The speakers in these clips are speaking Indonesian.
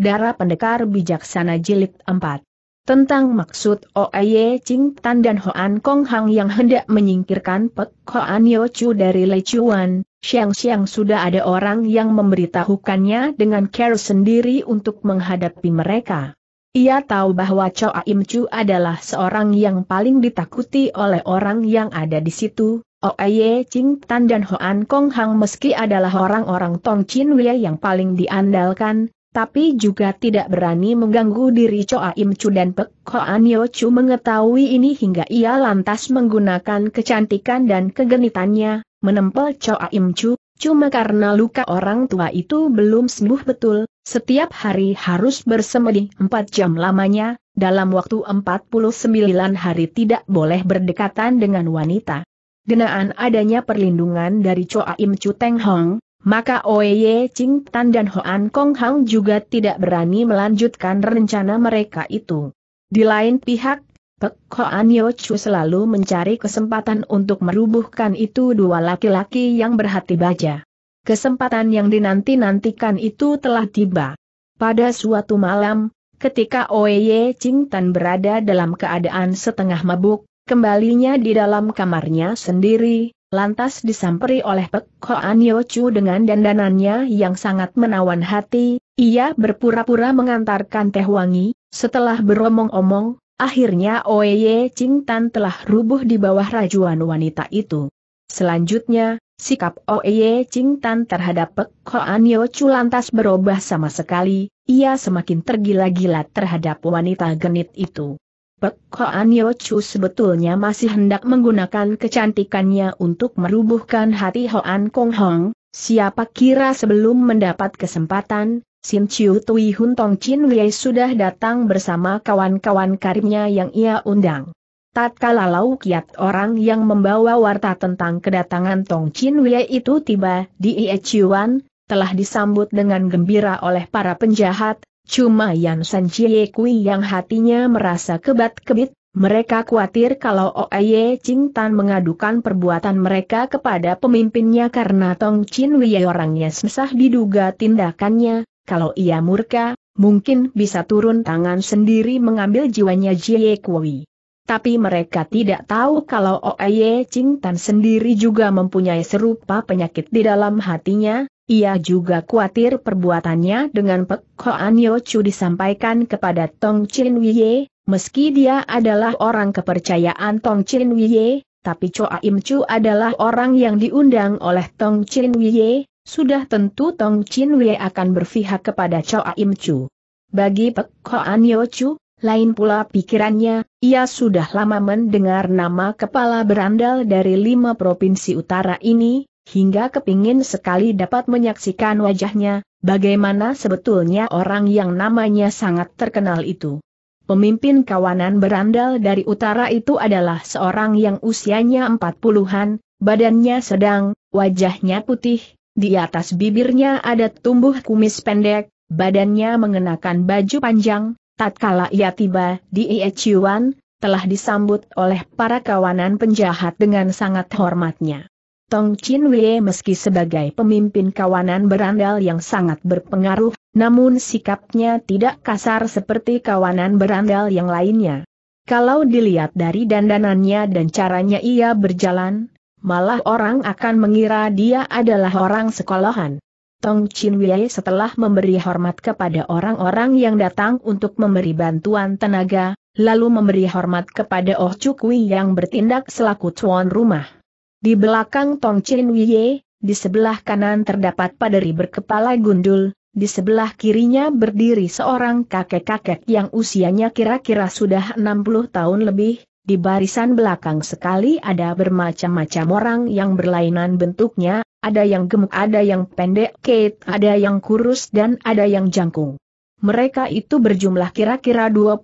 Darah Pendekar Bijaksana Jilid 4 Tentang maksud Oye Ching Tan dan Hoan Kong Hang yang hendak menyingkirkan Pek Hoan Yo Chu dari Lecuan, siang-siang sudah ada orang yang memberitahukannya dengan care sendiri untuk menghadapi mereka. Ia tahu bahwa Choa Im Chu adalah seorang yang paling ditakuti oleh orang yang ada di situ, Oye Ching Tan dan Hoan Kong Hang meski adalah orang-orang Tong Chin Wei yang paling diandalkan, tapi juga tidak berani mengganggu diri Choa Im Chu dan Pek Hoan Yo Chu mengetahui ini hingga ia lantas menggunakan kecantikan dan kegenitannya, menempel Choa Im Chu, cuma karena luka orang tua itu belum sembuh betul, setiap hari harus bersemedi 4 jam lamanya, dalam waktu 49 hari tidak boleh berdekatan dengan wanita. Genaan adanya perlindungan dari Choa Im Chu Teng Hong, maka Oye Ching Tan dan Hoan Kong Hang juga tidak berani melanjutkan rencana mereka itu. Di lain pihak, Pek Hoan Yo Chu selalu mencari kesempatan untuk merubuhkan itu dua laki-laki yang berhati baja. Kesempatan yang dinanti-nantikan itu telah tiba. Pada suatu malam, ketika Oye Ching Tan berada dalam keadaan setengah mabuk, kembalinya di dalam kamarnya sendiri, lantas disamperi oleh Pek Hoan Chu dengan dandanannya yang sangat menawan hati, ia berpura-pura mengantarkan teh wangi, setelah beromong-omong, akhirnya Oeye Ching Tan telah rubuh di bawah rajuan wanita itu. Selanjutnya, sikap Oeye Ching Tan terhadap Pek Hoan Chu lantas berubah sama sekali, ia semakin tergila-gila terhadap wanita genit itu. Pek Koan Chu sebetulnya masih hendak menggunakan kecantikannya untuk merubuhkan hati Hoan Kong Hong, siapa kira sebelum mendapat kesempatan, Sin Chiu Tui Hun Tong Chin Wei sudah datang bersama kawan-kawan karimnya yang ia undang. Tatkala Lau Kiat orang yang membawa warta tentang kedatangan Tong Chin Wei itu tiba di Ie Chiuan, telah disambut dengan gembira oleh para penjahat, Cuma Yan San Chie Kui yang hatinya merasa kebat-kebit, mereka khawatir kalau Oye Ching Tan mengadukan perbuatan mereka kepada pemimpinnya karena Tong Chin Wei orangnya sesah diduga tindakannya, kalau ia murka, mungkin bisa turun tangan sendiri mengambil jiwanya Jie Kui. Tapi mereka tidak tahu kalau Oye Ching Tan sendiri juga mempunyai serupa penyakit di dalam hatinya, ia juga khawatir perbuatannya dengan Pek An Yo Chu disampaikan kepada Tong Chin Wie, meski dia adalah orang kepercayaan Tong Chin Wie, tapi Choa Im Chu adalah orang yang diundang oleh Tong Chin Wie, sudah tentu Tong Chin Wie akan berpihak kepada Choa Im Chu. Bagi Pek An Yo Chu, lain pula pikirannya, ia sudah lama mendengar nama kepala berandal dari lima provinsi utara ini, hingga kepingin sekali dapat menyaksikan wajahnya, bagaimana sebetulnya orang yang namanya sangat terkenal itu. Pemimpin kawanan berandal dari utara itu adalah seorang yang usianya empat puluhan, badannya sedang, wajahnya putih, di atas bibirnya ada tumbuh kumis pendek, badannya mengenakan baju panjang, tatkala ia tiba di Iechuan, telah disambut oleh para kawanan penjahat dengan sangat hormatnya. Tong Chin Wei meski sebagai pemimpin kawanan berandal yang sangat berpengaruh, namun sikapnya tidak kasar seperti kawanan berandal yang lainnya. Kalau dilihat dari dandanannya dan caranya ia berjalan, malah orang akan mengira dia adalah orang sekolahan. Tong Chin Wei setelah memberi hormat kepada orang-orang yang datang untuk memberi bantuan tenaga, lalu memberi hormat kepada Oh Chuk yang bertindak selaku tuan rumah. Di belakang Tong Chin Wie, di sebelah kanan terdapat paderi berkepala gundul, di sebelah kirinya berdiri seorang kakek-kakek yang usianya kira-kira sudah 60 tahun lebih, di barisan belakang sekali ada bermacam-macam orang yang berlainan bentuknya, ada yang gemuk ada yang pendek, Kate, ada yang kurus dan ada yang jangkung. Mereka itu berjumlah kira-kira 25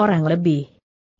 orang lebih.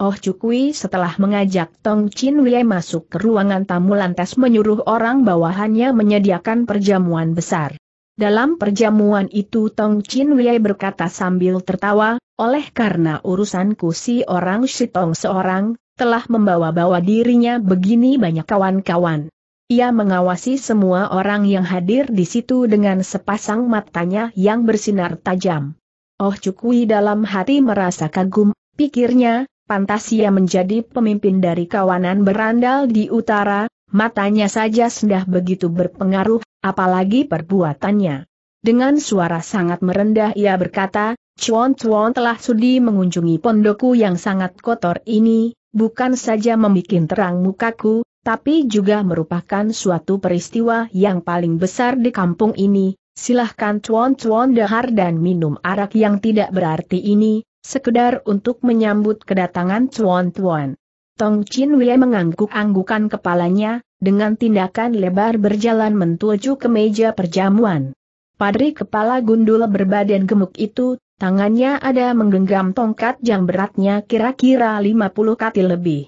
Oh Cukui setelah mengajak Tong Chin Wei masuk ke ruangan tamu lantas menyuruh orang bawahannya menyediakan perjamuan besar. Dalam perjamuan itu Tong Chin Wei berkata sambil tertawa, oleh karena urusanku si orang si Tong seorang, telah membawa-bawa dirinya begini banyak kawan-kawan. Ia mengawasi semua orang yang hadir di situ dengan sepasang matanya yang bersinar tajam. Oh Cukui dalam hati merasa kagum, pikirnya, pantas ia menjadi pemimpin dari kawanan berandal di utara, matanya saja sudah begitu berpengaruh, apalagi perbuatannya. Dengan suara sangat merendah ia berkata, Chuan Chuan telah sudi mengunjungi pondokku yang sangat kotor ini, bukan saja membuat terang mukaku, tapi juga merupakan suatu peristiwa yang paling besar di kampung ini. Silahkan Chuan Chuan dahar dan minum arak yang tidak berarti ini, sekedar untuk menyambut kedatangan Tuan Tuan. Tong Chin Wei mengangguk-anggukan kepalanya, dengan tindakan lebar berjalan menuju ke meja perjamuan. Padri kepala gundul berbadan gemuk itu, tangannya ada menggenggam tongkat yang beratnya kira-kira 50 kati lebih.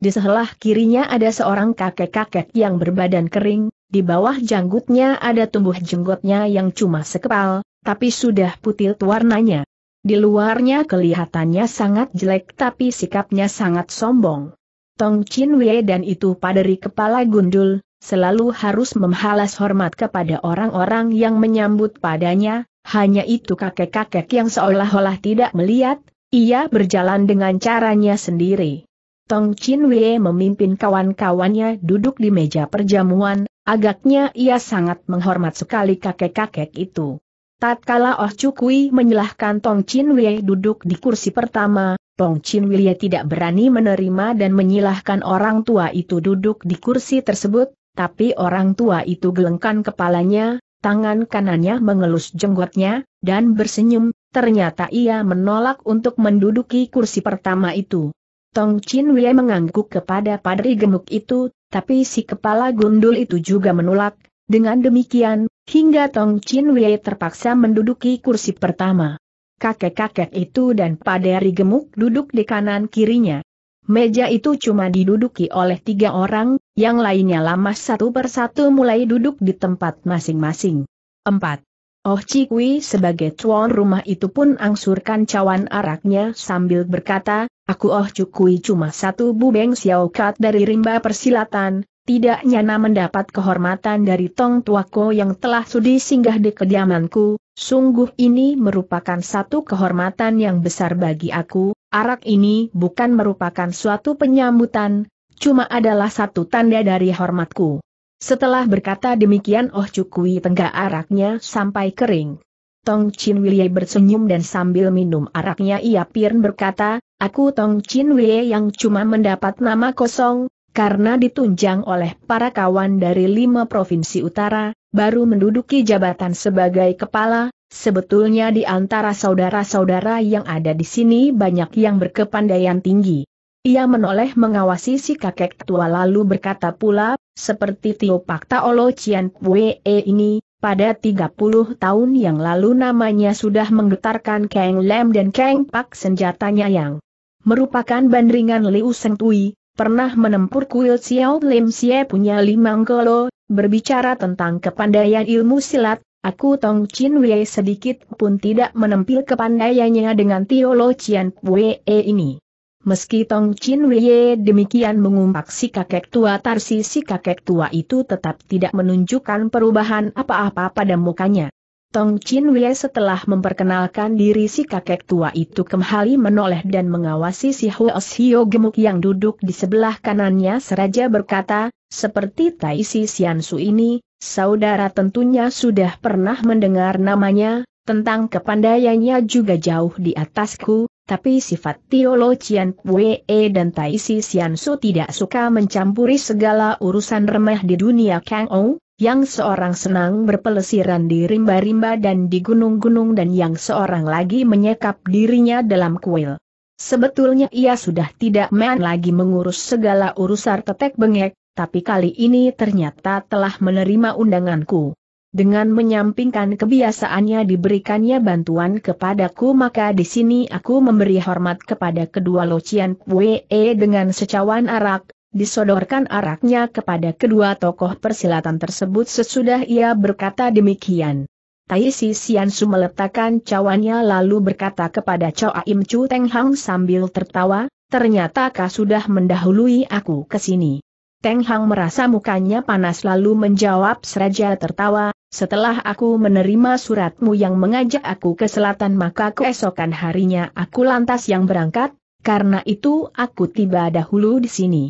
Di sebelah kirinya ada seorang kakek-kakek yang berbadan kering, di bawah janggutnya ada tumbuh jenggotnya yang cuma sekepal, tapi sudah putih warnanya. Di luarnya kelihatannya sangat jelek tapi sikapnya sangat sombong. Tong Chin Wei dan itu paderi kepala gundul, selalu harus memhalas hormat kepada orang-orang yang menyambut padanya, hanya itu kakek-kakek yang seolah-olah tidak melihat, ia berjalan dengan caranya sendiri. Tong Chin Wei memimpin kawan-kawannya duduk di meja perjamuan, agaknya ia sangat menghormat sekali kakek-kakek itu. Tatkala Oh Cukui menyalahkan Tong Chin Wei duduk di kursi pertama, Tong Chin Wei tidak berani menerima dan menyilahkan orang tua itu duduk di kursi tersebut, tapi orang tua itu gelengkan kepalanya, tangan kanannya mengelus jenggotnya, dan bersenyum, ternyata ia menolak untuk menduduki kursi pertama itu. Tong Chin Wei mengangguk kepada padri gemuk itu, tapi si kepala gundul itu juga menolak, dengan demikian, hingga Tong Chin Wei terpaksa menduduki kursi pertama. Kakek-kakek itu dan paderi gemuk duduk di kanan kirinya. Meja itu cuma diduduki oleh tiga orang, yang lainnya lama satu persatu mulai duduk di tempat masing-masing. 4. Oh Cikwi sebagai tuan rumah itu pun angsurkan cawan araknya sambil berkata, Aku Oh Cikwi cuma satu bubeng xiao kat dari rimba persilatan, tidak nyana mendapat kehormatan dari Tong Tuako yang telah sudi singgah di kediamanku, sungguh ini merupakan satu kehormatan yang besar bagi aku, arak ini bukan merupakan suatu penyambutan, cuma adalah satu tanda dari hormatku. Setelah berkata demikian Oh Cukui tenggak araknya sampai kering. Tong Chin Wei bersenyum dan sambil minum araknya ia pirin berkata, Aku Tong Chin Wei yang cuma mendapat nama kosong, karena ditunjang oleh para kawan dari lima provinsi utara, baru menduduki jabatan sebagai kepala, sebetulnya di antara saudara-saudara yang ada di sini banyak yang berkepandaian tinggi. Ia menoleh mengawasi si kakek tua lalu berkata pula, seperti Tio Pakta Olo Cian Pue ini, pada 30 tahun yang lalu namanya sudah menggetarkan Kang Lem dan Kang Pak senjatanya yang merupakan bandringan Liu Seng Tui, pernah menempur kuil Xiao Lim Xie punya lima golo, berbicara tentang kepandaian ilmu silat, aku Tong Chin Wei sedikit pun tidak menempil kepandaiannya dengan Tio Lo Chian Wei ini. Meski Tong Chin Wei demikian mengumpak si kakek tua Tarsi si kakek tua itu tetap tidak menunjukkan perubahan apa-apa pada mukanya. Tong Chin Wei setelah memperkenalkan diri si kakek tua itu kembali menoleh dan mengawasi si Huo Xiao gemuk yang duduk di sebelah kanannya seraja berkata, seperti Tai Si Su ini, saudara tentunya sudah pernah mendengar namanya, tentang kepandaiannya juga jauh di atasku, tapi sifat Chian Kue e dan Sian Su tidak suka mencampuri segala urusan remeh di dunia Kang Ou, yang seorang senang berpelesiran di rimba-rimba dan di gunung-gunung dan yang seorang lagi menyekap dirinya dalam kuil. Sebetulnya ia sudah tidak main lagi mengurus segala urusan tetek bengek, tapi kali ini ternyata telah menerima undanganku. Dengan menyampingkan kebiasaannya diberikannya bantuan kepadaku maka di sini aku memberi hormat kepada kedua Locian Wee dengan secawan arak, disodorkan araknya kepada kedua tokoh persilatan tersebut sesudah ia berkata demikian. Tai Si Sian Su meletakkan cawannya lalu berkata kepada Choa Im Chu Teng Hang sambil tertawa, ternyata kau sudah mendahului aku ke sini. Teng Hang merasa mukanya panas lalu menjawab seraja tertawa, setelah aku menerima suratmu yang mengajak aku ke selatan maka keesokan harinya aku lantas yang berangkat, karena itu aku tiba dahulu di sini.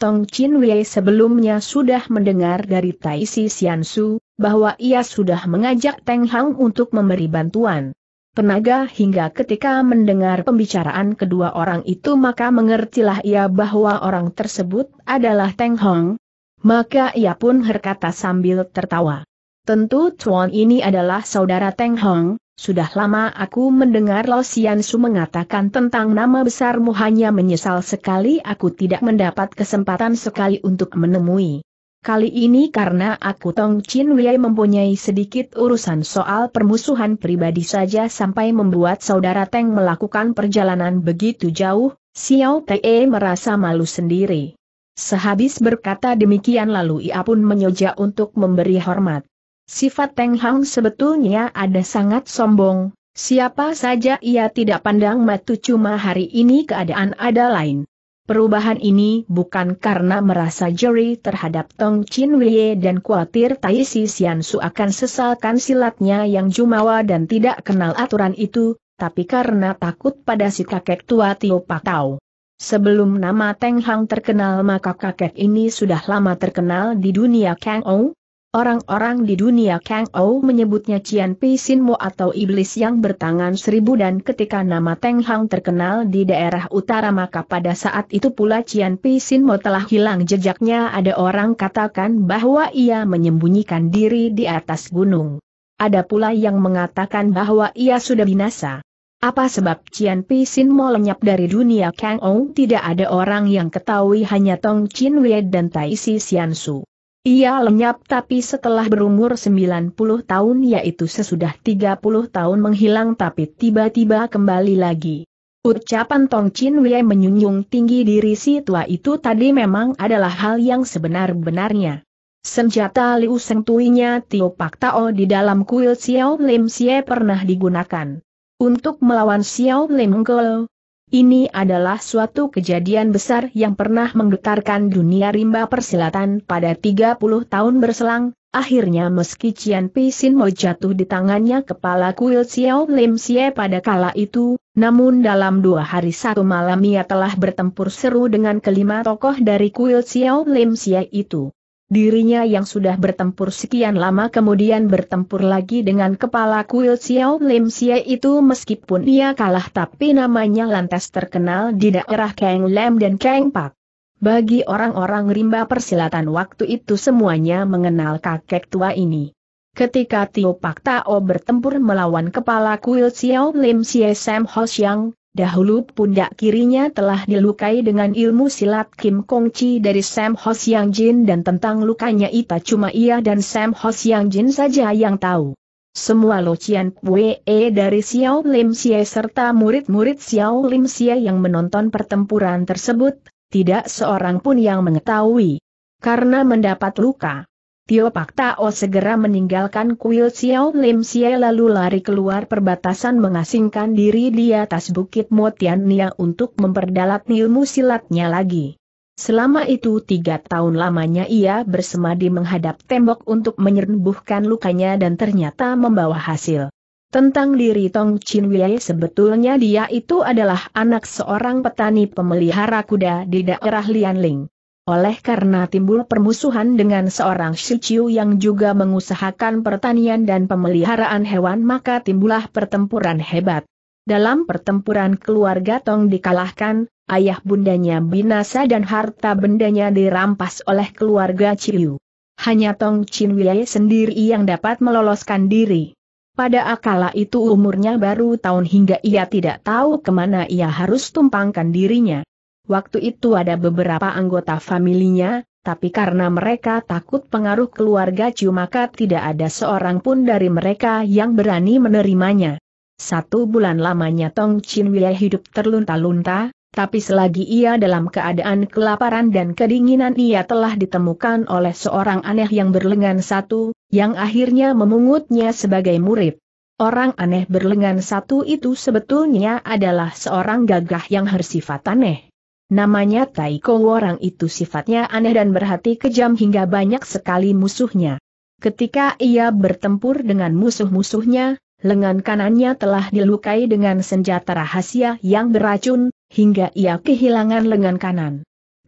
Tong Chin Wei sebelumnya sudah mendengar dari Tai Sian Su bahwa ia sudah mengajak Teng Hang untuk memberi bantuan. Penaga hingga ketika mendengar pembicaraan kedua orang itu maka mengertilah ia bahwa orang tersebut adalah Teng Hong. Maka ia pun berkata sambil tertawa. Tentu Chuan ini adalah saudara Teng Hong, sudah lama aku mendengar Lo Sian Su mengatakan tentang nama besarmu hanya menyesal sekali aku tidak mendapat kesempatan sekali untuk menemui. Kali ini karena aku Tong Chin Wei mempunyai sedikit urusan soal permusuhan pribadi saja sampai membuat saudara Teng melakukan perjalanan begitu jauh, Xiao Te merasa malu sendiri. Sehabis berkata demikian lalu ia pun menyoja untuk memberi hormat. Sifat Teng Hang sebetulnya ada sangat sombong, siapa saja ia tidak pandang matu cuma hari ini keadaan ada lain. Perubahan ini bukan karena merasa juri terhadap Tong Chin Wei dan khawatir Tai Si Sian Su akan sesalkan silatnya yang jumawa dan tidak kenal aturan itu, tapi karena takut pada si kakek tua Tio Pak Tau. Sebelum nama Teng Hang terkenal maka kakek ini sudah lama terkenal di dunia Kang Ong, Orang-orang di dunia Kang Ou menyebutnya Cian Pi Sin Mo atau Iblis yang bertangan seribu dan ketika nama Teng Hang terkenal di daerah utara maka pada saat itu pula Cian Pi Sin Mo telah hilang jejaknya ada orang katakan bahwa ia menyembunyikan diri di atas gunung. Ada pula yang mengatakan bahwa ia sudah binasa. Apa sebab Cian Pi Sin Mo lenyap dari dunia Kang Ou tidak ada orang yang ketahui hanya Tong Chin Wei dan Tai Si Sian Su. Ia lenyap tapi setelah berumur 90 tahun yaitu sesudah 30 tahun menghilang tapi tiba-tiba kembali lagi. Ucapan Tong Chin Wei menyunjung tinggi diri si tua itu tadi memang adalah hal yang sebenar-benarnya. Senjata Liu Seng Tuinya Tio Pak Tao di dalam kuil Xiao Lim Xie pernah digunakan. Untuk melawan Xiao Lim Gol, ini adalah suatu kejadian besar yang pernah menggetarkan dunia rimba persilatan pada 30 tahun berselang, akhirnya meski Cian Pisin mau jatuh di tangannya kepala kuil Xiao Lim Xie pada kala itu, namun dalam dua hari satu malam ia telah bertempur seru dengan kelima tokoh dari kuil Xiao Lim Xie itu. Dirinya yang sudah bertempur sekian lama kemudian bertempur lagi dengan kepala kuil Xiao Lim Xie itu meskipun ia kalah tapi namanya lantas terkenal di daerah Kang Lam dan Kang Pak. Bagi orang-orang rimba persilatan waktu itu semuanya mengenal kakek tua ini. Ketika Tio Pak Tao bertempur melawan kepala kuil Xiao Lim Xie Sam Ho Xiang, Dahulu pundak kirinya telah dilukai dengan ilmu silat Kim Kong Chi dari Sam Ho Siang Jin dan tentang lukanya Ita cuma ia dan Sam Ho Siang Jin saja yang tahu. Semua Lo Chian Pue e dari Xiao Lim Xie serta murid-murid Xiao Lim Xie yang menonton pertempuran tersebut, tidak seorang pun yang mengetahui. Karena mendapat luka, Tio Pak Tao segera meninggalkan kuil Xiao Lim Xie lalu lari keluar perbatasan mengasingkan diri di atas bukit Nia untuk memperdalam ilmu silatnya lagi. Selama itu tiga tahun lamanya ia bersemadi menghadap tembok untuk menyembuhkan lukanya dan ternyata membawa hasil. Tentang diri Tong Chin Wei sebetulnya dia itu adalah anak seorang petani pemelihara kuda di daerah Lianling oleh karena timbul permusuhan dengan seorang Shichu yang juga mengusahakan pertanian dan pemeliharaan hewan maka timbullah pertempuran hebat. Dalam pertempuran keluarga Tong dikalahkan, ayah bundanya binasa dan harta bendanya dirampas oleh keluarga Chiu. Hanya Tong Chin Wei sendiri yang dapat meloloskan diri. Pada akala itu umurnya baru tahun hingga ia tidak tahu kemana ia harus tumpangkan dirinya. Waktu itu ada beberapa anggota familinya, tapi karena mereka takut pengaruh keluarga Chu maka tidak ada seorang pun dari mereka yang berani menerimanya. Satu bulan lamanya Tong Chin Wei hidup terlunta-lunta, tapi selagi ia dalam keadaan kelaparan dan kedinginan ia telah ditemukan oleh seorang aneh yang berlengan satu, yang akhirnya memungutnya sebagai murid. Orang aneh berlengan satu itu sebetulnya adalah seorang gagah yang bersifat aneh. Namanya Taiko orang itu sifatnya aneh dan berhati kejam hingga banyak sekali musuhnya. Ketika ia bertempur dengan musuh-musuhnya, lengan kanannya telah dilukai dengan senjata rahasia yang beracun, hingga ia kehilangan lengan kanan.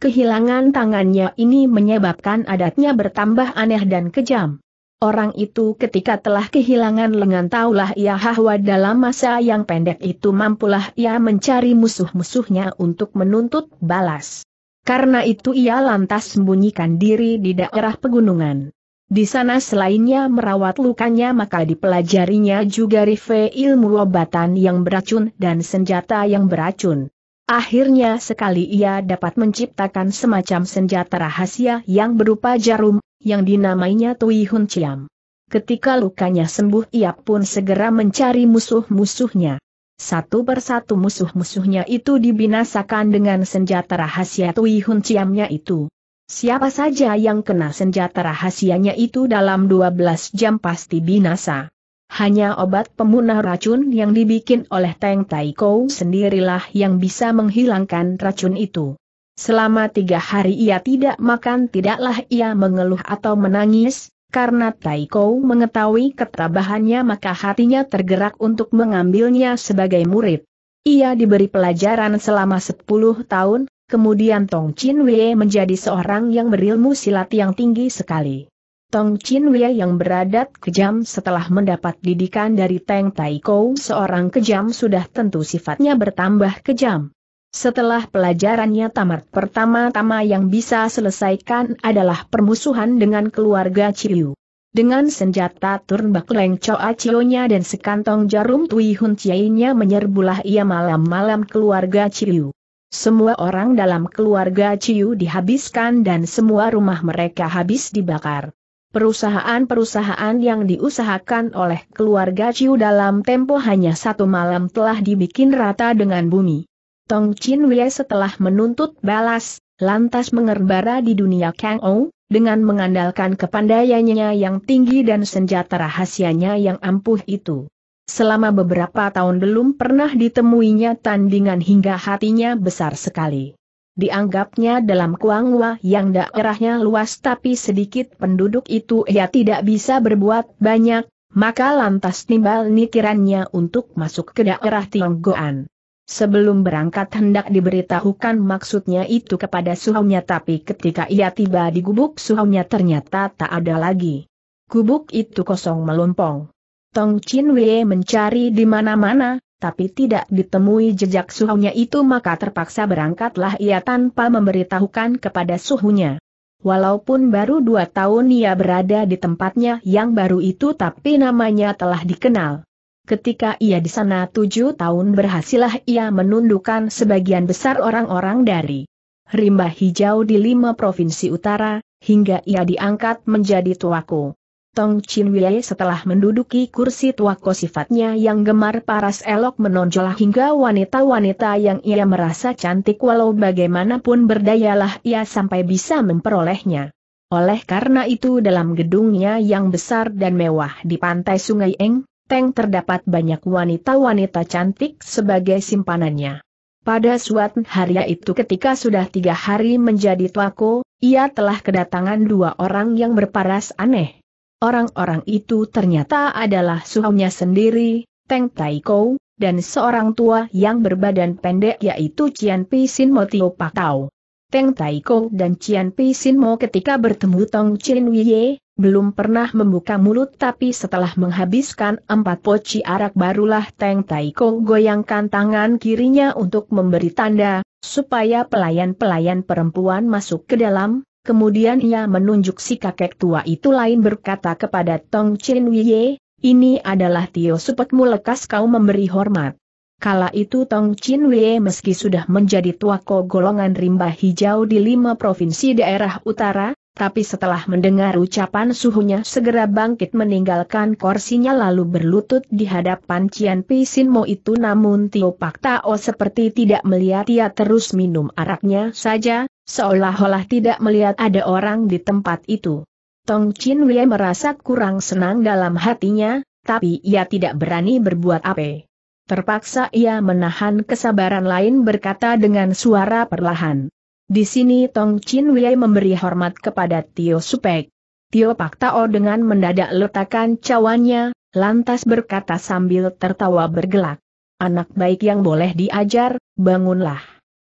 Kehilangan tangannya ini menyebabkan adatnya bertambah aneh dan kejam. Orang itu ketika telah kehilangan lengan taulah ia bahwa dalam masa yang pendek itu mampulah ia mencari musuh-musuhnya untuk menuntut balas. Karena itu ia lantas sembunyikan diri di daerah pegunungan. Di sana selainnya merawat lukanya maka dipelajarinya juga rife ilmu obatan yang beracun dan senjata yang beracun. Akhirnya sekali ia dapat menciptakan semacam senjata rahasia yang berupa jarum yang dinamainya Tui Hun Chiam. Ketika lukanya sembuh ia pun segera mencari musuh-musuhnya. Satu persatu musuh-musuhnya itu dibinasakan dengan senjata rahasia Tui Hun Chiamnya itu. Siapa saja yang kena senjata rahasianya itu dalam 12 jam pasti binasa. Hanya obat pemunah racun yang dibikin oleh Teng Tai Kou sendirilah yang bisa menghilangkan racun itu. Selama tiga hari ia tidak makan tidaklah ia mengeluh atau menangis, karena Taiko mengetahui ketabahannya maka hatinya tergerak untuk mengambilnya sebagai murid. Ia diberi pelajaran selama sepuluh tahun, kemudian Tong Chin Wei menjadi seorang yang berilmu silat yang tinggi sekali. Tong Chin Wei yang beradat kejam setelah mendapat didikan dari Teng Taiko seorang kejam sudah tentu sifatnya bertambah kejam. Setelah pelajarannya tamat pertama-tama yang bisa selesaikan adalah permusuhan dengan keluarga Ciu. Dengan senjata turnbak coa Cionya dan sekantong jarum Tui Hun Ciainya menyerbulah ia malam-malam keluarga Ciu. Semua orang dalam keluarga Ciu dihabiskan dan semua rumah mereka habis dibakar. Perusahaan-perusahaan yang diusahakan oleh keluarga Ciu dalam tempo hanya satu malam telah dibikin rata dengan bumi. Tong Chin Wei setelah menuntut balas, lantas mengerbara di dunia Kang Ou, dengan mengandalkan kepandaiannya yang tinggi dan senjata rahasianya yang ampuh itu. Selama beberapa tahun belum pernah ditemuinya tandingan hingga hatinya besar sekali. Dianggapnya dalam Kuang Wa yang daerahnya luas tapi sedikit penduduk itu ia tidak bisa berbuat banyak, maka lantas timbal nikirannya untuk masuk ke daerah Tionggoan. Sebelum berangkat hendak diberitahukan maksudnya itu kepada suhunya tapi ketika ia tiba di gubuk suhunya ternyata tak ada lagi. Gubuk itu kosong melompong. Tong Chin Wei mencari di mana-mana, tapi tidak ditemui jejak suhunya itu maka terpaksa berangkatlah ia tanpa memberitahukan kepada suhunya. Walaupun baru dua tahun ia berada di tempatnya yang baru itu tapi namanya telah dikenal ketika ia di sana tujuh tahun berhasillah ia menundukkan sebagian besar orang-orang dari rimba hijau di lima provinsi utara, hingga ia diangkat menjadi tuaku. Tong Chin Wei setelah menduduki kursi tuaku sifatnya yang gemar paras elok menonjol hingga wanita-wanita yang ia merasa cantik walau bagaimanapun berdayalah ia sampai bisa memperolehnya. Oleh karena itu dalam gedungnya yang besar dan mewah di pantai Sungai Eng, Teng terdapat banyak wanita-wanita cantik sebagai simpanannya. Pada suatu hari itu ketika sudah tiga hari menjadi tuako, ia telah kedatangan dua orang yang berparas aneh. Orang-orang itu ternyata adalah suhunya sendiri, Teng Taiko, dan seorang tua yang berbadan pendek yaitu Cian Pisin Motio Pakau. Teng Tai Kong dan Cian Pisin Mo ketika bertemu Tong Chin Wie, belum pernah membuka mulut tapi setelah menghabiskan empat poci arak barulah Teng Tai Kong goyangkan tangan kirinya untuk memberi tanda, supaya pelayan-pelayan perempuan masuk ke dalam, kemudian ia menunjuk si kakek tua itu lain berkata kepada Tong Chin Wie, ini adalah Tio Supetmu lekas kau memberi hormat. Kala itu Tong Chin Wei meski sudah menjadi tuako golongan rimba hijau di lima provinsi daerah utara, tapi setelah mendengar ucapan suhunya segera bangkit meninggalkan kursinya lalu berlutut di hadapan Cian Pisinmo itu namun Tio Pak Tao seperti tidak melihat ia terus minum araknya saja, seolah-olah tidak melihat ada orang di tempat itu. Tong Chin Wei merasa kurang senang dalam hatinya, tapi ia tidak berani berbuat apa. Terpaksa ia menahan kesabaran lain berkata dengan suara perlahan. Di sini Tong Chin Wei memberi hormat kepada Tio Supek. Tio Pak Tao dengan mendadak letakkan cawannya, lantas berkata sambil tertawa bergelak. Anak baik yang boleh diajar, bangunlah.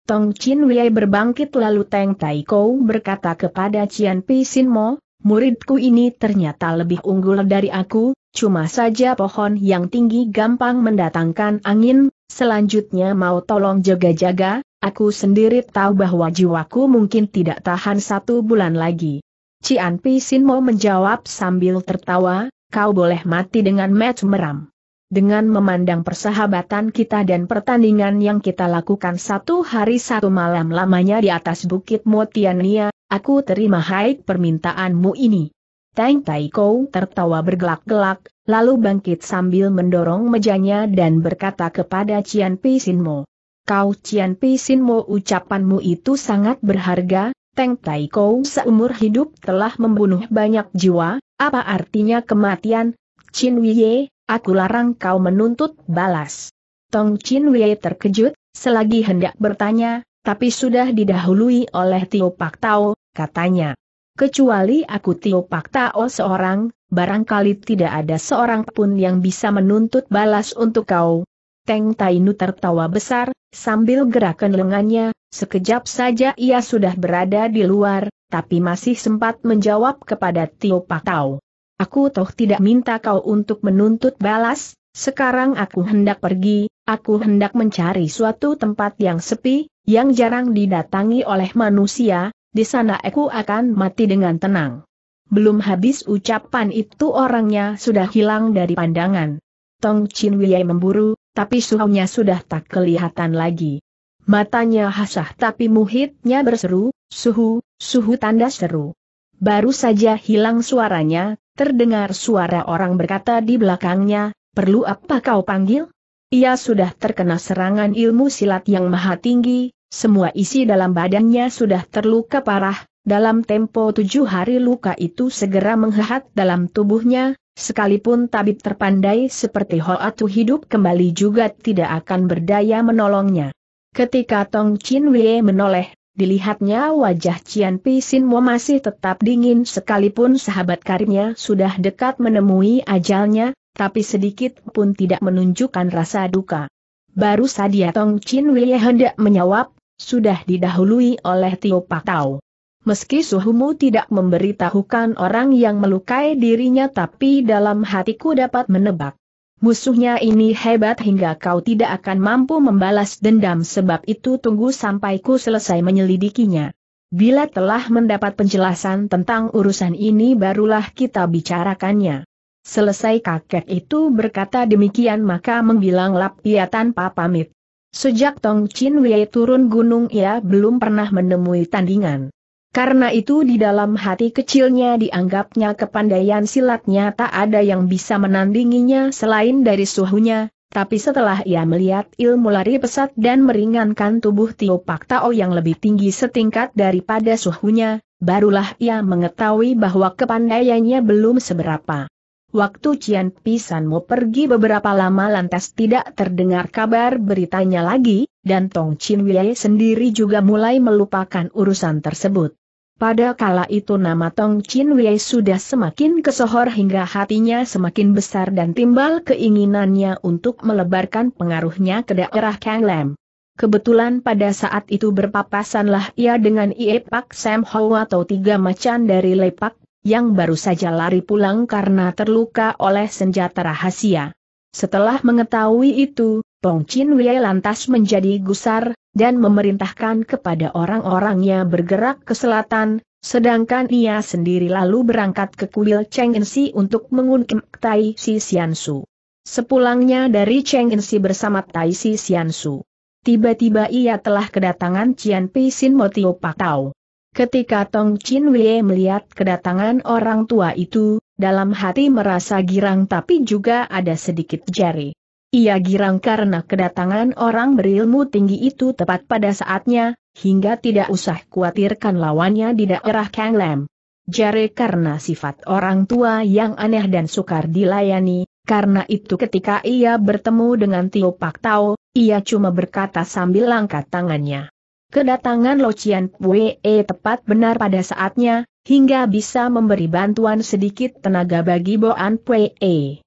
Tong Chin Wei berbangkit lalu Teng Tai Kou berkata kepada Cian Pi Sin Mo, muridku ini ternyata lebih unggul dari aku, cuma saja pohon yang tinggi gampang mendatangkan angin, selanjutnya mau tolong jaga-jaga, aku sendiri tahu bahwa jiwaku mungkin tidak tahan satu bulan lagi. Cian Sin Mo menjawab sambil tertawa, kau boleh mati dengan match meram dengan memandang persahabatan kita dan pertandingan yang kita lakukan satu hari satu malam lamanya di atas Bukit Motiania, aku terima haik permintaanmu ini. Tang Taiko tertawa bergelak-gelak, lalu bangkit sambil mendorong mejanya dan berkata kepada Cian Mo, Kau Cian Mo, ucapanmu itu sangat berharga, Tang Taiko seumur hidup telah membunuh banyak jiwa, apa artinya kematian? Chin Wei? Aku larang kau menuntut balas. Tong Chin Wei terkejut, selagi hendak bertanya, tapi sudah didahului oleh Tio Pak Tao, katanya. Kecuali aku Tio Pak Tao seorang, barangkali tidak ada seorang pun yang bisa menuntut balas untuk kau. Teng Nu tertawa besar, sambil gerakan lengannya, sekejap saja ia sudah berada di luar, tapi masih sempat menjawab kepada Tio Pak Tao. Aku toh tidak minta kau untuk menuntut balas, sekarang aku hendak pergi, aku hendak mencari suatu tempat yang sepi, yang jarang didatangi oleh manusia, di sana aku akan mati dengan tenang. Belum habis ucapan itu orangnya sudah hilang dari pandangan. Tong Chin Wei memburu, tapi suhunya sudah tak kelihatan lagi. Matanya hasah tapi muhitnya berseru, suhu, suhu tanda seru. Baru saja hilang suaranya, Terdengar suara orang berkata di belakangnya, perlu apa kau panggil? Ia sudah terkena serangan ilmu silat yang maha tinggi, semua isi dalam badannya sudah terluka parah, dalam tempo tujuh hari luka itu segera menghehat dalam tubuhnya, sekalipun tabib terpandai seperti Hoatu hidup kembali juga tidak akan berdaya menolongnya. Ketika Tong Chin Wei menoleh Dilihatnya wajah Cian Mo masih tetap dingin sekalipun sahabat karinya sudah dekat menemui ajalnya, tapi sedikit pun tidak menunjukkan rasa duka. Baru saja Tong Chin Wei hendak menjawab, sudah didahului oleh Tio Pak Tau. Meski suhumu tidak memberitahukan orang yang melukai dirinya tapi dalam hatiku dapat menebak. Musuhnya ini hebat hingga kau tidak akan mampu membalas dendam sebab itu tunggu sampai ku selesai menyelidikinya. Bila telah mendapat penjelasan tentang urusan ini barulah kita bicarakannya. Selesai kakek itu berkata demikian maka menghilang Lapia tanpa pamit. Sejak Tong Chin Wei turun gunung ia belum pernah menemui tandingan. Karena itu di dalam hati kecilnya dianggapnya kepandaian silatnya tak ada yang bisa menandinginya selain dari suhunya, tapi setelah ia melihat ilmu lari pesat dan meringankan tubuh Tio Pak Tao yang lebih tinggi setingkat daripada suhunya, barulah ia mengetahui bahwa kepandaiannya belum seberapa. Waktu Cian mau pergi beberapa lama lantas tidak terdengar kabar beritanya lagi, dan Tong Chin Wei sendiri juga mulai melupakan urusan tersebut. Pada kala itu nama Tong Chin Wei sudah semakin kesohor hingga hatinya semakin besar dan timbal keinginannya untuk melebarkan pengaruhnya ke daerah Kang Lam. Kebetulan pada saat itu berpapasanlah ia dengan Ie Pak Sam Ho atau tiga macan dari Lepak, yang baru saja lari pulang karena terluka oleh senjata rahasia. Setelah mengetahui itu, Tong Chin Wei lantas menjadi gusar, dan memerintahkan kepada orang-orangnya bergerak ke selatan, sedangkan ia sendiri lalu berangkat ke kuil Cheng untuk mengunkim Tai Si Xiansu. Sepulangnya dari Cheng bersama Tai Si Xiansu. Tiba-tiba ia telah kedatangan Cian Sin Motio Tau. Ketika Tong Chin Wei melihat kedatangan orang tua itu, dalam hati merasa girang tapi juga ada sedikit jari. Ia girang karena kedatangan orang berilmu tinggi itu tepat pada saatnya, hingga tidak usah khawatirkan lawannya di daerah Kang Lam. Jare karena sifat orang tua yang aneh dan sukar dilayani, karena itu ketika ia bertemu dengan Tio Pak Tao, ia cuma berkata sambil langkat tangannya. Kedatangan Locian Pue e tepat benar pada saatnya, hingga bisa memberi bantuan sedikit tenaga bagi Boan Pue. E.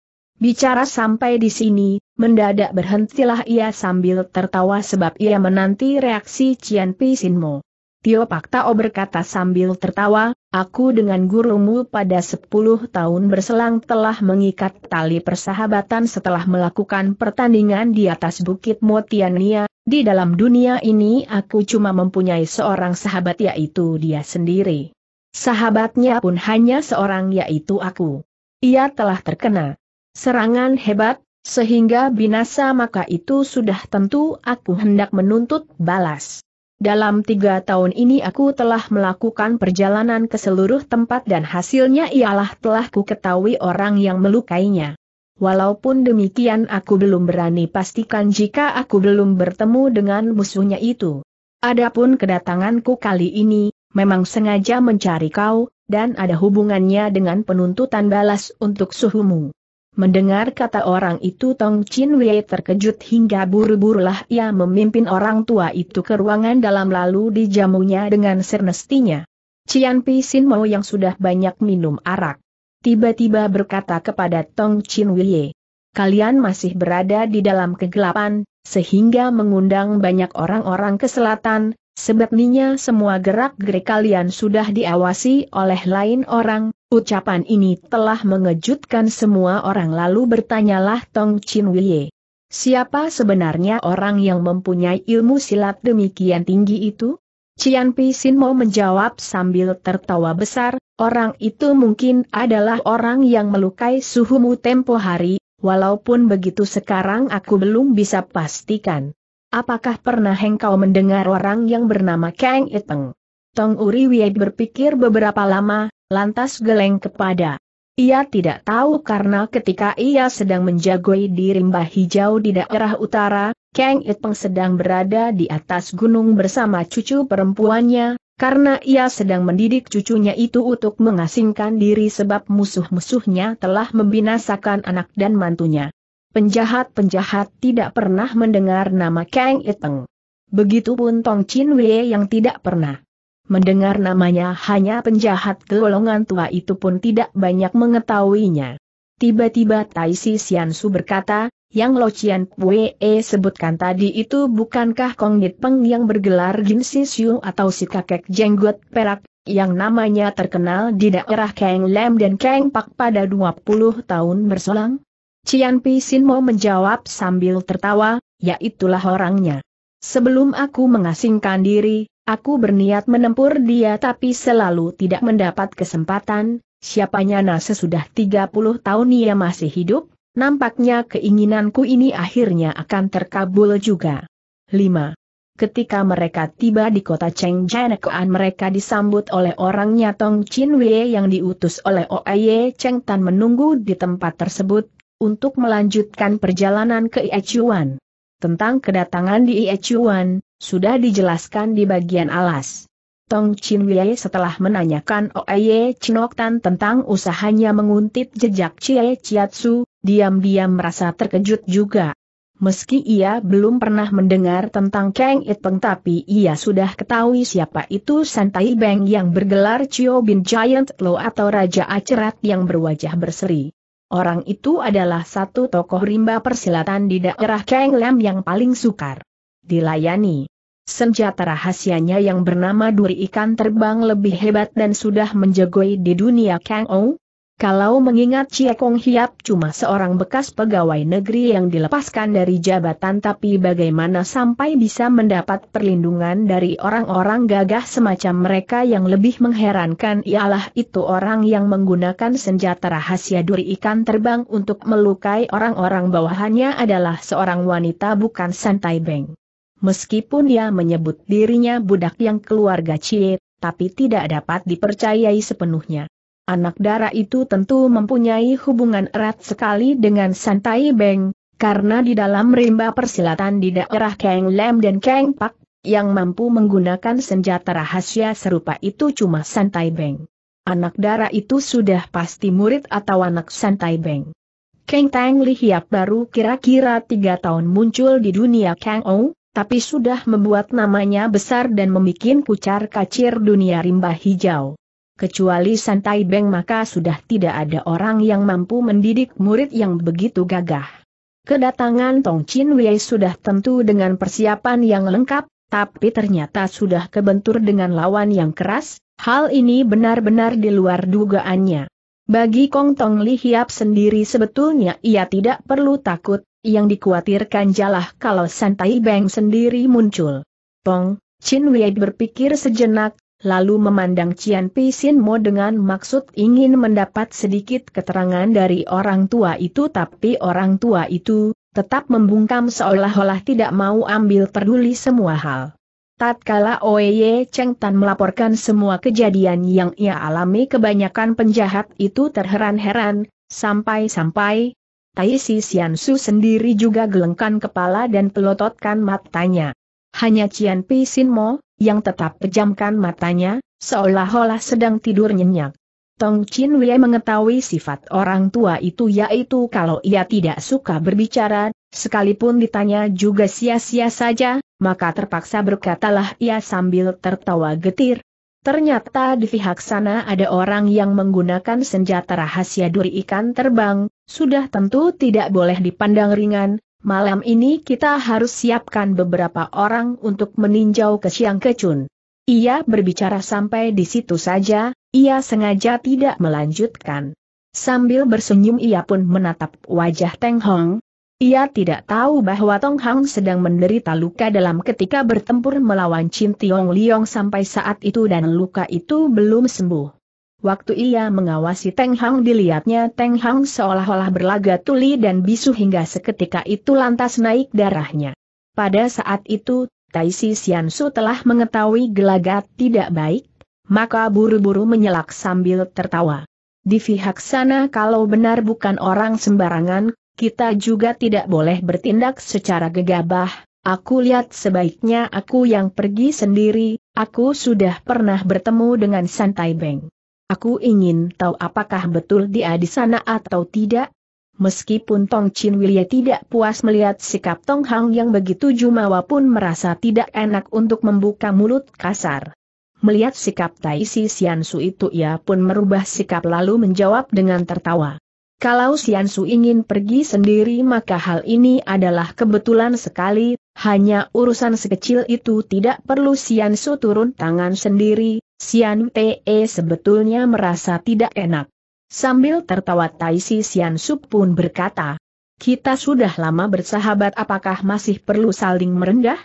Bicara sampai di sini, mendadak berhentilah ia sambil tertawa sebab ia menanti reaksi Cian Pisinmo. Tio Paktao berkata sambil tertawa, aku dengan gurumu pada 10 tahun berselang telah mengikat tali persahabatan setelah melakukan pertandingan di atas Bukit Motiania, di dalam dunia ini aku cuma mempunyai seorang sahabat yaitu dia sendiri. Sahabatnya pun hanya seorang yaitu aku. Ia telah terkena Serangan hebat, sehingga binasa maka itu sudah tentu aku hendak menuntut balas. Dalam tiga tahun ini aku telah melakukan perjalanan ke seluruh tempat dan hasilnya ialah telah ku ketahui orang yang melukainya. Walaupun demikian aku belum berani pastikan jika aku belum bertemu dengan musuhnya itu. Adapun kedatanganku kali ini, memang sengaja mencari kau, dan ada hubungannya dengan penuntutan balas untuk suhumu. Mendengar kata orang itu Tong Chin Wei terkejut hingga buru-burulah ia memimpin orang tua itu ke ruangan dalam lalu dijamunya dengan sernestinya. Cian Pi Sin Mo yang sudah banyak minum arak. Tiba-tiba berkata kepada Tong Chin Wei, kalian masih berada di dalam kegelapan, sehingga mengundang banyak orang-orang ke selatan, sebetulnya semua gerak-gerik kalian sudah diawasi oleh lain orang, Ucapan ini telah mengejutkan semua orang lalu bertanyalah Tong Chin Wye. Siapa sebenarnya orang yang mempunyai ilmu silat demikian tinggi itu? Cian Pi Sin mau menjawab sambil tertawa besar, orang itu mungkin adalah orang yang melukai suhumu tempo hari, walaupun begitu sekarang aku belum bisa pastikan. Apakah pernah engkau mendengar orang yang bernama Kang Iteng? Tong Uri Wei berpikir beberapa lama, lantas geleng kepada. Ia tidak tahu karena ketika ia sedang menjagoi di rimba hijau di daerah utara, Kang Itpeng sedang berada di atas gunung bersama cucu perempuannya, karena ia sedang mendidik cucunya itu untuk mengasingkan diri sebab musuh-musuhnya telah membinasakan anak dan mantunya. Penjahat-penjahat tidak pernah mendengar nama Kang Itpeng. Begitupun Tong Chin Wei yang tidak pernah Mendengar namanya hanya penjahat golongan tua itu pun tidak banyak mengetahuinya. Tiba-tiba Tai Si Su berkata, yang Lo Cian Pue sebutkan tadi itu bukankah Kong Nit Peng yang bergelar Jin Si Siu atau si kakek jenggot perak, yang namanya terkenal di daerah Kang Lam dan Kang Pak pada 20 tahun berselang? Cian Pi Sin mau menjawab sambil tertawa, yaitulah orangnya. Sebelum aku mengasingkan diri, Aku berniat menempur dia tapi selalu tidak mendapat kesempatan, siapanya nah sesudah 30 tahun ia masih hidup, nampaknya keinginanku ini akhirnya akan terkabul juga. 5. Ketika mereka tiba di kota Cheng Janekoan mereka disambut oleh orangnya Tong Chin Wei yang diutus oleh Oaye Cheng Tan menunggu di tempat tersebut, untuk melanjutkan perjalanan ke Echuan. Tentang kedatangan di Ie Chuan, sudah dijelaskan di bagian alas. Tong Chin Wei setelah menanyakan oye Chinok tentang usahanya menguntit jejak Chie Chiatsu, diam-diam merasa terkejut juga. Meski ia belum pernah mendengar tentang Kang Itpeng tapi ia sudah ketahui siapa itu Santai Beng yang bergelar Chio Bin Giant Lo atau Raja Acerat yang berwajah berseri. Orang itu adalah satu tokoh rimba persilatan di daerah Lam yang paling sukar. Dilayani. Senjata rahasianya yang bernama duri ikan terbang lebih hebat dan sudah menjegoi di dunia Kang Ong, kalau mengingat Chie Kong Hiap cuma seorang bekas pegawai negeri yang dilepaskan dari jabatan tapi bagaimana sampai bisa mendapat perlindungan dari orang-orang gagah semacam mereka yang lebih mengherankan ialah itu orang yang menggunakan senjata rahasia duri ikan terbang untuk melukai orang-orang bawahannya adalah seorang wanita bukan Santai Beng. Meskipun dia menyebut dirinya budak yang keluarga Chie, tapi tidak dapat dipercayai sepenuhnya. Anak dara itu tentu mempunyai hubungan erat sekali dengan Santai Beng, karena di dalam rimba persilatan di daerah Kang Lam dan Kang Pak, yang mampu menggunakan senjata rahasia serupa itu cuma Santai Beng. Anak dara itu sudah pasti murid atau anak Santai Beng. Kang Tang Li baru kira-kira tiga tahun muncul di dunia Kang Ou, tapi sudah membuat namanya besar dan membuat kucar-kacir dunia rimba hijau kecuali Santai Beng maka sudah tidak ada orang yang mampu mendidik murid yang begitu gagah. Kedatangan Tong Chin Wei sudah tentu dengan persiapan yang lengkap, tapi ternyata sudah kebentur dengan lawan yang keras, hal ini benar-benar di luar dugaannya. Bagi Kong Tong Li Hiap sendiri sebetulnya ia tidak perlu takut, yang dikhawatirkan jalah kalau Santai Beng sendiri muncul. Tong, Chin Wei berpikir sejenak, lalu memandang Cian Pisin Mo dengan maksud ingin mendapat sedikit keterangan dari orang tua itu tapi orang tua itu, tetap membungkam seolah-olah tidak mau ambil peduli semua hal. Tatkala Oye Cheng Tan melaporkan semua kejadian yang ia alami kebanyakan penjahat itu terheran-heran, sampai-sampai, Tai Si Sian Su sendiri juga gelengkan kepala dan pelototkan matanya. Hanya Cian Pi Sin Mo, yang tetap pejamkan matanya, seolah-olah sedang tidur nyenyak. Tong Chin Wei mengetahui sifat orang tua itu yaitu kalau ia tidak suka berbicara, sekalipun ditanya juga sia-sia saja, maka terpaksa berkatalah ia sambil tertawa getir. Ternyata di pihak sana ada orang yang menggunakan senjata rahasia duri ikan terbang, sudah tentu tidak boleh dipandang ringan, Malam ini kita harus siapkan beberapa orang untuk meninjau ke Siang Kecun. Ia berbicara sampai di situ saja, ia sengaja tidak melanjutkan. Sambil bersenyum ia pun menatap wajah Teng Hong. Ia tidak tahu bahwa Tong Hong sedang menderita luka dalam ketika bertempur melawan Chin Tiong Liong sampai saat itu dan luka itu belum sembuh. Waktu ia mengawasi Teng Hang dilihatnya Teng Hang seolah-olah berlagak tuli dan bisu hingga seketika itu lantas naik darahnya. Pada saat itu, Tai Taisi Su telah mengetahui gelagat tidak baik, maka buru-buru menyelak sambil tertawa. Di pihak sana kalau benar bukan orang sembarangan, kita juga tidak boleh bertindak secara gegabah, Aku lihat sebaiknya aku yang pergi sendiri, aku sudah pernah bertemu dengan Santai Beng. Aku ingin tahu apakah betul dia di sana atau tidak. Meskipun Tong Chin Wilye tidak puas melihat sikap Tong Hang yang begitu jumawa pun merasa tidak enak untuk membuka mulut kasar. Melihat sikap Tai Si Sian Su itu ia pun merubah sikap lalu menjawab dengan tertawa. Kalau Sian Su ingin pergi sendiri maka hal ini adalah kebetulan sekali, hanya urusan sekecil itu tidak perlu Sian Su turun tangan sendiri, Sian Te sebetulnya merasa tidak enak. Sambil tertawa Taisi Sian Sup pun berkata, kita sudah lama bersahabat apakah masih perlu saling merendah?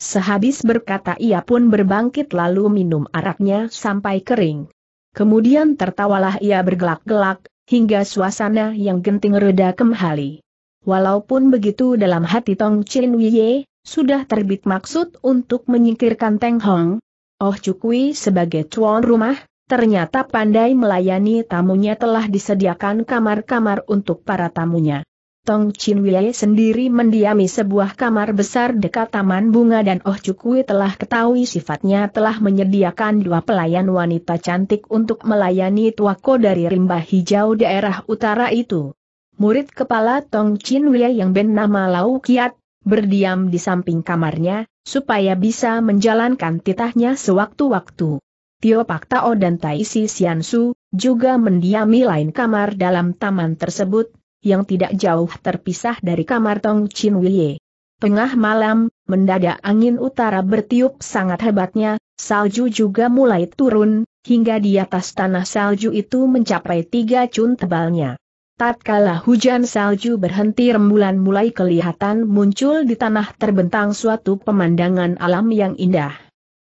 Sehabis berkata ia pun berbangkit lalu minum araknya sampai kering. Kemudian tertawalah ia bergelak-gelak, hingga suasana yang genting reda kembali. Walaupun begitu dalam hati Tong Chin Wei sudah terbit maksud untuk menyingkirkan Teng Hong, Oh Cukui sebagai tuan rumah, ternyata pandai melayani tamunya telah disediakan kamar-kamar untuk para tamunya. Tong Chin Wei sendiri mendiami sebuah kamar besar dekat taman bunga dan Oh Cukui telah ketahui sifatnya telah menyediakan dua pelayan wanita cantik untuk melayani tuako dari rimba hijau daerah utara itu. Murid kepala Tong Chin Wei yang bernama Lau Kiat, berdiam di samping kamarnya, supaya bisa menjalankan titahnya sewaktu-waktu. Tio Pak Tao dan Taisi Xiansu juga mendiami lain kamar dalam taman tersebut, yang tidak jauh terpisah dari kamar Tong Chin Wie. Tengah malam, mendadak angin utara bertiup sangat hebatnya, salju juga mulai turun, hingga di atas tanah salju itu mencapai tiga cun tebalnya. Tatkala hujan salju berhenti rembulan mulai kelihatan muncul di tanah terbentang suatu pemandangan alam yang indah.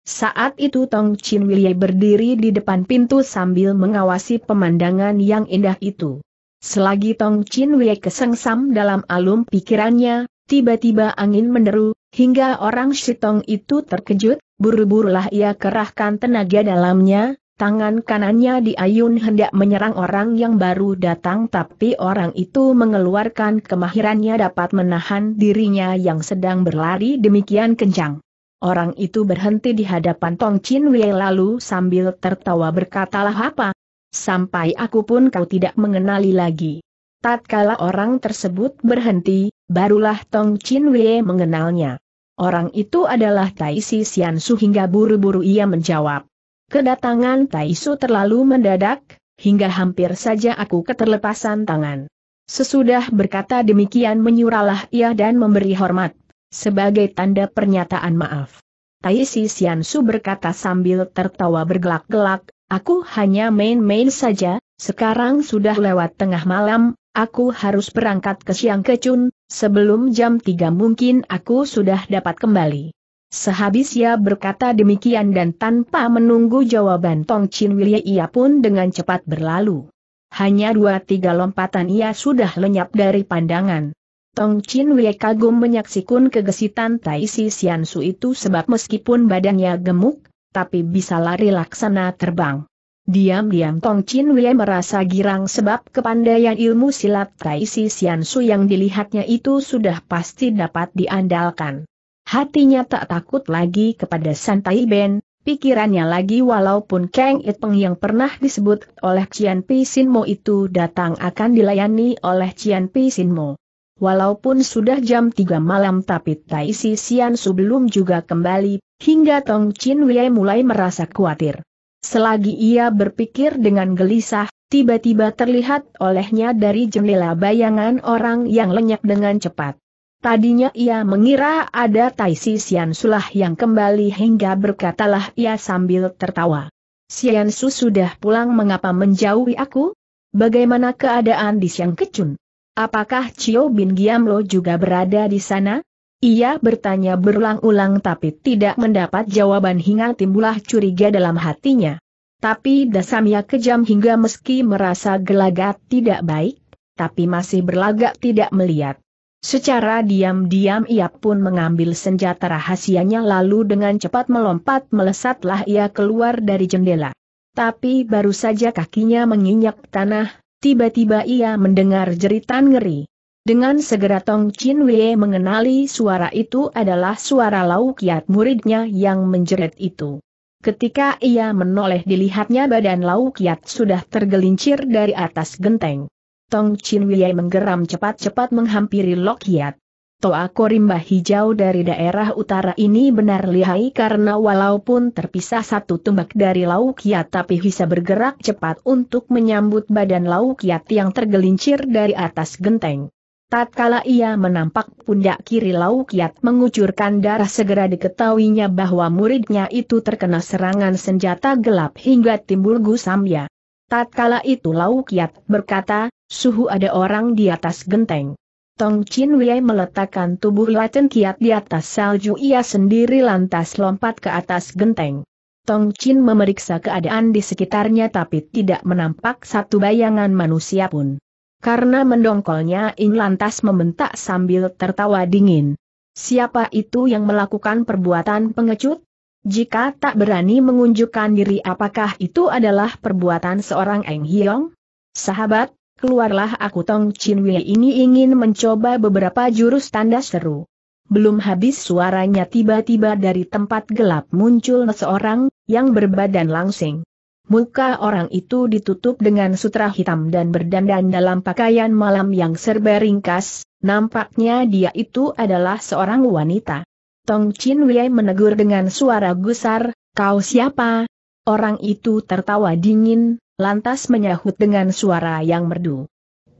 Saat itu Tong Chin Wilye berdiri di depan pintu sambil mengawasi pemandangan yang indah itu. Selagi Tong Chin Wilye kesengsam dalam alum pikirannya, tiba-tiba angin menderu, hingga orang Shitong itu terkejut, buru-burulah ia kerahkan tenaga dalamnya, Tangan kanannya diayun hendak menyerang orang yang baru datang tapi orang itu mengeluarkan kemahirannya dapat menahan dirinya yang sedang berlari demikian kencang. Orang itu berhenti di hadapan Tong Chin Wei lalu sambil tertawa berkatalah apa? Sampai aku pun kau tidak mengenali lagi. Tatkala orang tersebut berhenti, barulah Tong Chin Wei mengenalnya. Orang itu adalah Tai Si Xian Su hingga buru-buru ia menjawab. Kedatangan Taisu terlalu mendadak, hingga hampir saja aku keterlepasan tangan. Sesudah berkata demikian menyuralah ia dan memberi hormat, sebagai tanda pernyataan maaf. Taisi Su berkata sambil tertawa bergelak-gelak, aku hanya main-main saja, sekarang sudah lewat tengah malam, aku harus berangkat ke Siang Kecun, sebelum jam 3 mungkin aku sudah dapat kembali. Sehabis ia berkata demikian dan tanpa menunggu jawaban Tong Chin Wilye ia pun dengan cepat berlalu. Hanya dua tiga lompatan ia sudah lenyap dari pandangan. Tong Chin Wilye kagum menyaksikan kegesitan Tai Si Sian Su itu sebab meskipun badannya gemuk, tapi bisa lari laksana terbang. Diam-diam Tong Chin Wilye merasa girang sebab kepandaian ilmu silat Tai Si Sian Su yang dilihatnya itu sudah pasti dapat diandalkan. Hatinya tak takut lagi kepada Santai Ben, pikirannya lagi walaupun Kang Itpeng yang pernah disebut oleh Cian Pi Sin Mo itu datang akan dilayani oleh Cian Pi Sin Mo. Walaupun sudah jam 3 malam tapi Tai Si Sian Su belum juga kembali, hingga Tong Chin Wei mulai merasa khawatir. Selagi ia berpikir dengan gelisah, tiba-tiba terlihat olehnya dari jendela bayangan orang yang lenyap dengan cepat. Tadinya ia mengira ada Si Sian Sulah yang kembali hingga berkatalah ia sambil tertawa. Sian Su sudah pulang mengapa menjauhi aku? Bagaimana keadaan di Siang Kecun? Apakah Cio Bin Giam Lo juga berada di sana? Ia bertanya berulang-ulang tapi tidak mendapat jawaban hingga timbullah curiga dalam hatinya. Tapi dasamnya kejam hingga meski merasa gelagat tidak baik, tapi masih berlagak tidak melihat. Secara diam-diam ia pun mengambil senjata rahasianya lalu dengan cepat melompat melesatlah ia keluar dari jendela. Tapi baru saja kakinya menginjak tanah, tiba-tiba ia mendengar jeritan ngeri. Dengan segera Tong Chin Wei mengenali suara itu adalah suara Lau Kiat muridnya yang menjerit itu. Ketika ia menoleh dilihatnya badan Lau Kiat sudah tergelincir dari atas genteng. Tong Chin Wei menggeram cepat-cepat menghampiri Lok Yat. Toa korimba hijau dari daerah utara ini benar lihai karena walaupun terpisah satu tumbak dari Lauk Kiat tapi bisa bergerak cepat untuk menyambut badan Lauk Kiat yang tergelincir dari atas genteng. Tatkala ia menampak pundak kiri Lauk Kiat mengucurkan darah segera diketahuinya bahwa muridnya itu terkena serangan senjata gelap hingga timbul gusamya. Tatkala itu Lau Kiat berkata, suhu ada orang di atas genteng. Tong Chin Wei meletakkan tubuh Laten Kiat di atas salju ia sendiri lantas lompat ke atas genteng. Tong Chin memeriksa keadaan di sekitarnya tapi tidak menampak satu bayangan manusia pun. Karena mendongkolnya In lantas membentak sambil tertawa dingin. Siapa itu yang melakukan perbuatan pengecut? Jika tak berani mengunjukkan diri apakah itu adalah perbuatan seorang Eng Hiong? Sahabat, keluarlah aku Tong Chin Wei ini ingin mencoba beberapa jurus tanda seru. Belum habis suaranya tiba-tiba dari tempat gelap muncul seorang, yang berbadan langsing. Muka orang itu ditutup dengan sutra hitam dan berdandan dalam pakaian malam yang serba ringkas, nampaknya dia itu adalah seorang wanita. Tong Chin Wei menegur dengan suara gusar, kau siapa? Orang itu tertawa dingin, lantas menyahut dengan suara yang merdu.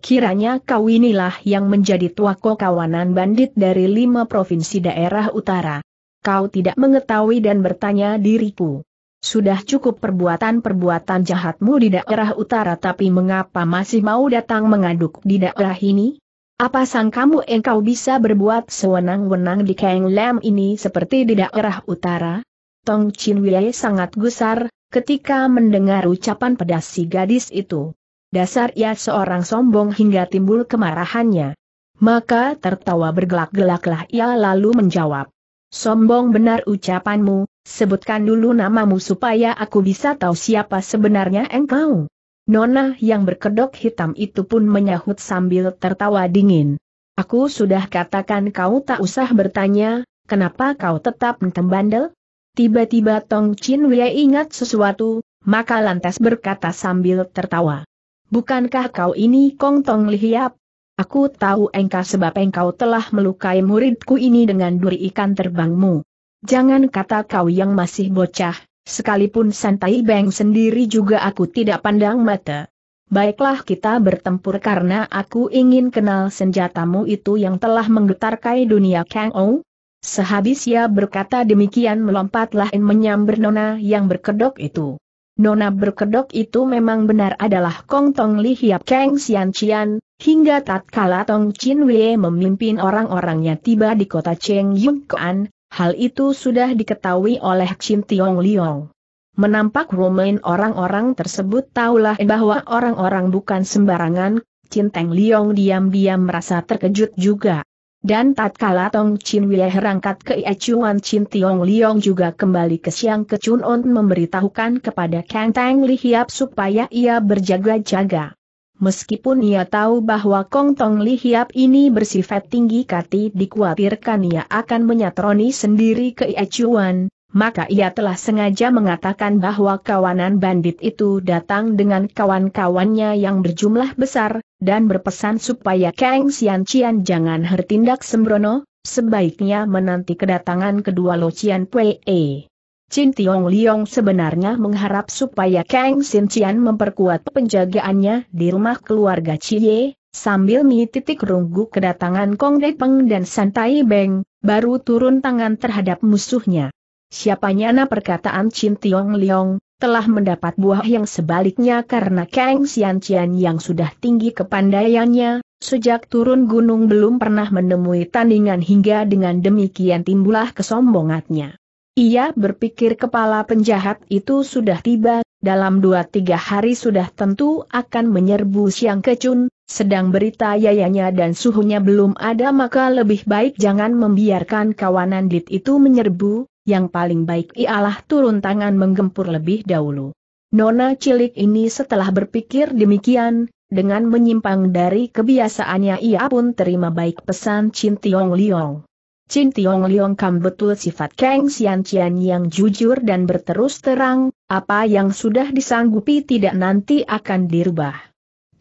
Kiranya kau inilah yang menjadi tuako kawanan bandit dari lima provinsi daerah utara. Kau tidak mengetahui dan bertanya diriku. Sudah cukup perbuatan-perbuatan jahatmu di daerah utara tapi mengapa masih mau datang mengaduk di daerah ini? Apa sang kamu engkau bisa berbuat sewenang-wenang di Kang Lam ini seperti di daerah utara? Tong Chin Wei sangat gusar, ketika mendengar ucapan pedas si gadis itu. Dasar ia seorang sombong hingga timbul kemarahannya. Maka tertawa bergelak-gelaklah ia lalu menjawab. Sombong benar ucapanmu, sebutkan dulu namamu supaya aku bisa tahu siapa sebenarnya engkau. Nona yang berkedok hitam itu pun menyahut sambil tertawa dingin. Aku sudah katakan kau tak usah bertanya, kenapa kau tetap mentembandel? Tiba-tiba Tong Chin Wei ingat sesuatu, maka lantas berkata sambil tertawa. Bukankah kau ini Kong Tong Lihiap? Aku tahu engkau sebab engkau telah melukai muridku ini dengan duri ikan terbangmu. Jangan kata kau yang masih bocah, Sekalipun Santai Beng sendiri juga aku tidak pandang mata. Baiklah kita bertempur karena aku ingin kenal senjatamu itu yang telah menggetarkai dunia Kang Ou. Sehabis ia berkata demikian melompatlah In menyambar Nona yang berkedok itu. Nona berkedok itu memang benar adalah Kong Tong Li Hiap Kang Sian Cian. hingga tatkala Tong Chin Wei memimpin orang-orangnya tiba di kota Cheng Yung Kuan, Hal itu sudah diketahui oleh Chin Tiong Liong. Menampak Romain orang-orang tersebut tahulah bahwa orang-orang bukan sembarangan, Teng Liong diam-diam merasa terkejut juga. Dan tatkala Tong Chin Wei herangkat ke Iacuan, Chin Tiong Liong juga kembali ke Siang Kecun On memberitahukan kepada Kang Tang Li Hiap supaya ia berjaga-jaga. Meskipun ia tahu bahwa Kong Tong Li Hiap ini bersifat tinggi kati dikhawatirkan ia akan menyatroni sendiri Chuan, maka ia telah sengaja mengatakan bahwa kawanan bandit itu datang dengan kawan-kawannya yang berjumlah besar, dan berpesan supaya Kang Xian Qian jangan bertindak sembrono, sebaiknya menanti kedatangan kedua Lo Qian Pei. Chin Tiong Liong sebenarnya mengharap supaya Kang Sin Cian memperkuat penjagaannya di rumah keluarga Cie, sambil mi titik runggu kedatangan Kong De Peng dan Santai Beng, baru turun tangan terhadap musuhnya. Siapa nyana perkataan Chin Tiong Liong, telah mendapat buah yang sebaliknya karena Kang Sian Cian yang sudah tinggi kepandaiannya, sejak turun gunung belum pernah menemui tandingan hingga dengan demikian timbulah kesombongannya. Ia berpikir kepala penjahat itu sudah tiba, dalam dua-tiga hari sudah tentu akan menyerbu Siang Kecun, sedang berita yayanya dan suhunya belum ada maka lebih baik jangan membiarkan kawanan dit itu menyerbu, yang paling baik ialah turun tangan menggempur lebih dahulu. Nona cilik ini setelah berpikir demikian, dengan menyimpang dari kebiasaannya ia pun terima baik pesan Chin Tiong Liong. Chin Tiong Leong Kam betul sifat Kang Xian Qian yang jujur dan berterus terang, apa yang sudah disanggupi tidak nanti akan dirubah.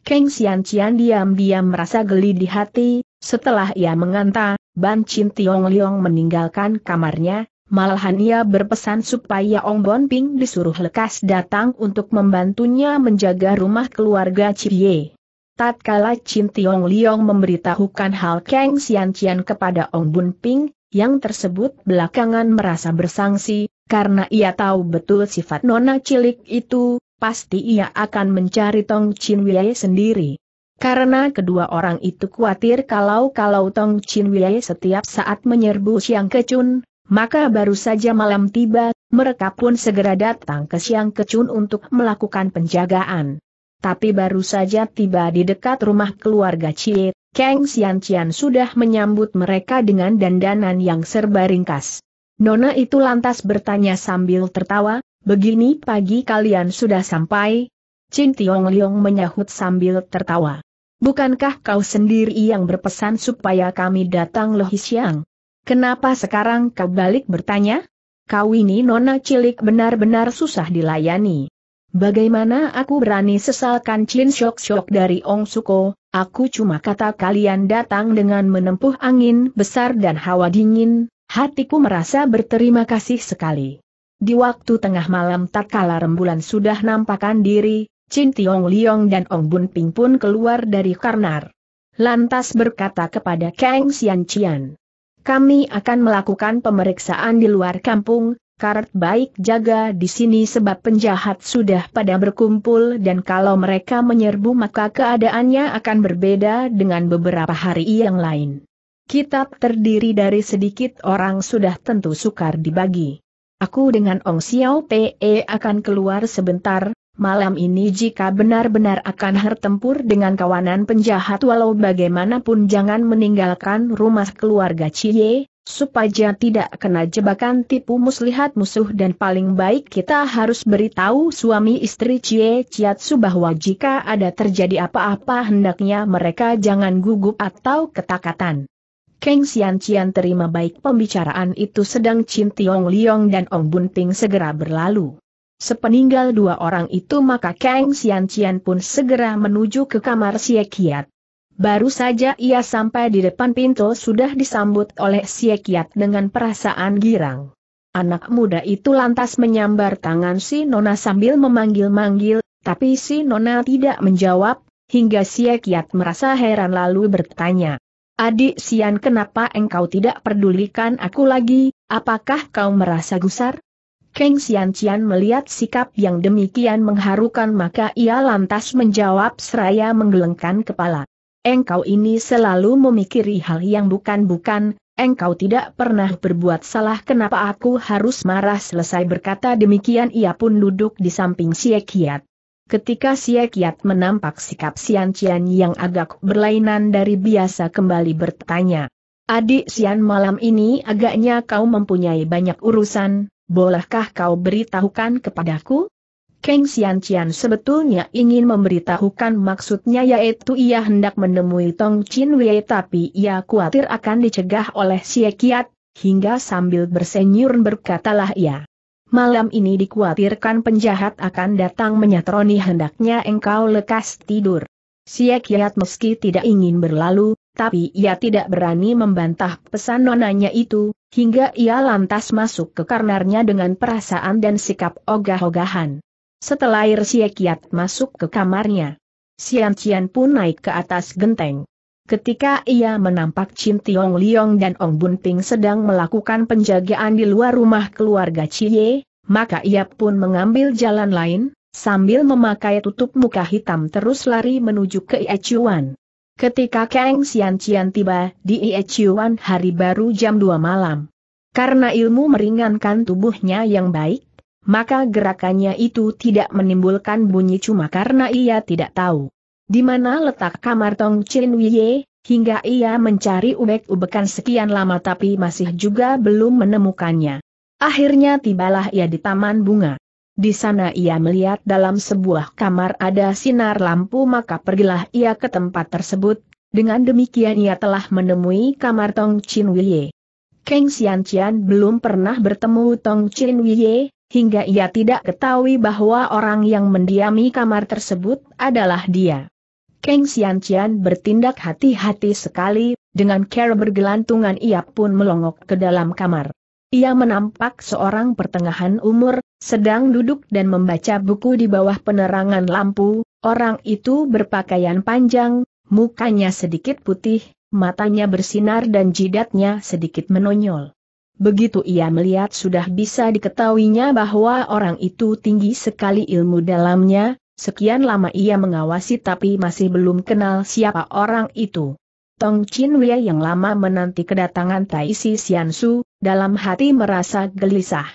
Kang Xian Qian diam-diam merasa geli di hati, setelah ia menganta, Ban Chin Tiong Leong meninggalkan kamarnya, malahan ia berpesan supaya Ong Bon Ping disuruh lekas datang untuk membantunya menjaga rumah keluarga Cie. Tatkala Chin Tiong Liong memberitahukan hal Kang Sian Qian kepada Ong Bun Ping, yang tersebut belakangan merasa bersangsi, karena ia tahu betul sifat nona cilik itu, pasti ia akan mencari Tong Chin Wei sendiri. Karena kedua orang itu khawatir kalau-kalau Tong Chin Wei setiap saat menyerbu Siang Kecun, maka baru saja malam tiba, mereka pun segera datang ke Siang Kecun untuk melakukan penjagaan tapi baru saja tiba di dekat rumah keluarga Cie, Kang Xian Qian sudah menyambut mereka dengan dandanan yang serba ringkas. Nona itu lantas bertanya sambil tertawa, begini pagi kalian sudah sampai? Cin Tiong Liong menyahut sambil tertawa. Bukankah kau sendiri yang berpesan supaya kami datang lebih siang? Kenapa sekarang kau balik bertanya? Kau ini nona cilik benar-benar susah dilayani. Bagaimana aku berani sesalkan Chin Shok Shok dari Ong Suko, aku cuma kata kalian datang dengan menempuh angin besar dan hawa dingin, hatiku merasa berterima kasih sekali. Di waktu tengah malam tatkala rembulan sudah nampakkan diri, Chin Tiong Liong dan Ong Bun Ping pun keluar dari karnar. Lantas berkata kepada Kang Xian Qian, Kami akan melakukan pemeriksaan di luar kampung, karet baik jaga di sini sebab penjahat sudah pada berkumpul dan kalau mereka menyerbu maka keadaannya akan berbeda dengan beberapa hari yang lain. Kitab terdiri dari sedikit orang sudah tentu sukar dibagi. Aku dengan Ong Xiao Pe akan keluar sebentar, malam ini jika benar-benar akan bertempur dengan kawanan penjahat walau bagaimanapun jangan meninggalkan rumah keluarga Cie, supaya tidak kena jebakan tipu muslihat musuh dan paling baik kita harus beritahu suami istri Cie Chiatsu bahwa jika ada terjadi apa-apa hendaknya mereka jangan gugup atau ketakatan. Keng Xian Cian terima baik pembicaraan itu sedang Chin Tiong Liong dan Ong Bunting segera berlalu. Sepeninggal dua orang itu maka Keng Xian Cian pun segera menuju ke kamar Kiat. Baru saja ia sampai di depan pintu sudah disambut oleh Siekiat dengan perasaan girang. Anak muda itu lantas menyambar tangan si Nona sambil memanggil-manggil, tapi si Nona tidak menjawab, hingga Siekiat merasa heran lalu bertanya. Adik Sian kenapa engkau tidak pedulikan aku lagi, apakah kau merasa gusar? Keng Sian Cian melihat sikap yang demikian mengharukan maka ia lantas menjawab seraya menggelengkan kepala engkau ini selalu memikiri hal yang bukan-bukan, engkau tidak pernah berbuat salah kenapa aku harus marah selesai berkata demikian ia pun duduk di samping Siekiat. Ketika Siekiat menampak sikap Sian Cian yang agak berlainan dari biasa kembali bertanya. Adik Sian malam ini agaknya kau mempunyai banyak urusan, bolehkah kau beritahukan kepadaku? Keng Sian Cian sebetulnya ingin memberitahukan maksudnya yaitu ia hendak menemui Tong Chin Wei tapi ia khawatir akan dicegah oleh Xie Kiat, hingga sambil bersenyur berkatalah ia. Malam ini dikhawatirkan penjahat akan datang menyatroni hendaknya engkau lekas tidur. Xie Kiat meski tidak ingin berlalu, tapi ia tidak berani membantah pesan nonanya itu, hingga ia lantas masuk ke karnarnya dengan perasaan dan sikap ogah-ogahan. Setelah air siekiat masuk ke kamarnya, Sian Cian pun naik ke atas genteng. Ketika ia menampak Chin Tiong Liong dan Ong Bun sedang melakukan penjagaan di luar rumah keluarga Cie, maka ia pun mengambil jalan lain, sambil memakai tutup muka hitam terus lari menuju ke Iechuan. Ketika Kang Sian Cian tiba di Iechuan hari baru jam 2 malam. Karena ilmu meringankan tubuhnya yang baik, maka gerakannya itu tidak menimbulkan bunyi cuma karena ia tidak tahu di mana letak kamar Tong Chin Wie, hingga ia mencari ubek-ubekan sekian lama tapi masih juga belum menemukannya. Akhirnya tibalah ia di taman bunga. Di sana ia melihat dalam sebuah kamar ada sinar lampu maka pergilah ia ke tempat tersebut, dengan demikian ia telah menemui kamar Tong Chin Wie. Keng Xian Qian belum pernah bertemu Tong Chin Wie, hingga ia tidak ketahui bahwa orang yang mendiami kamar tersebut adalah dia. Kang Xianxian bertindak hati-hati sekali, dengan cara bergelantungan ia pun melongok ke dalam kamar. Ia menampak seorang pertengahan umur, sedang duduk dan membaca buku di bawah penerangan lampu, orang itu berpakaian panjang, mukanya sedikit putih, matanya bersinar dan jidatnya sedikit menonjol. Begitu ia melihat sudah bisa diketahuinya bahwa orang itu tinggi sekali ilmu dalamnya, sekian lama ia mengawasi tapi masih belum kenal siapa orang itu. Tong Chin Wei yang lama menanti kedatangan Tai Si Su, dalam hati merasa gelisah.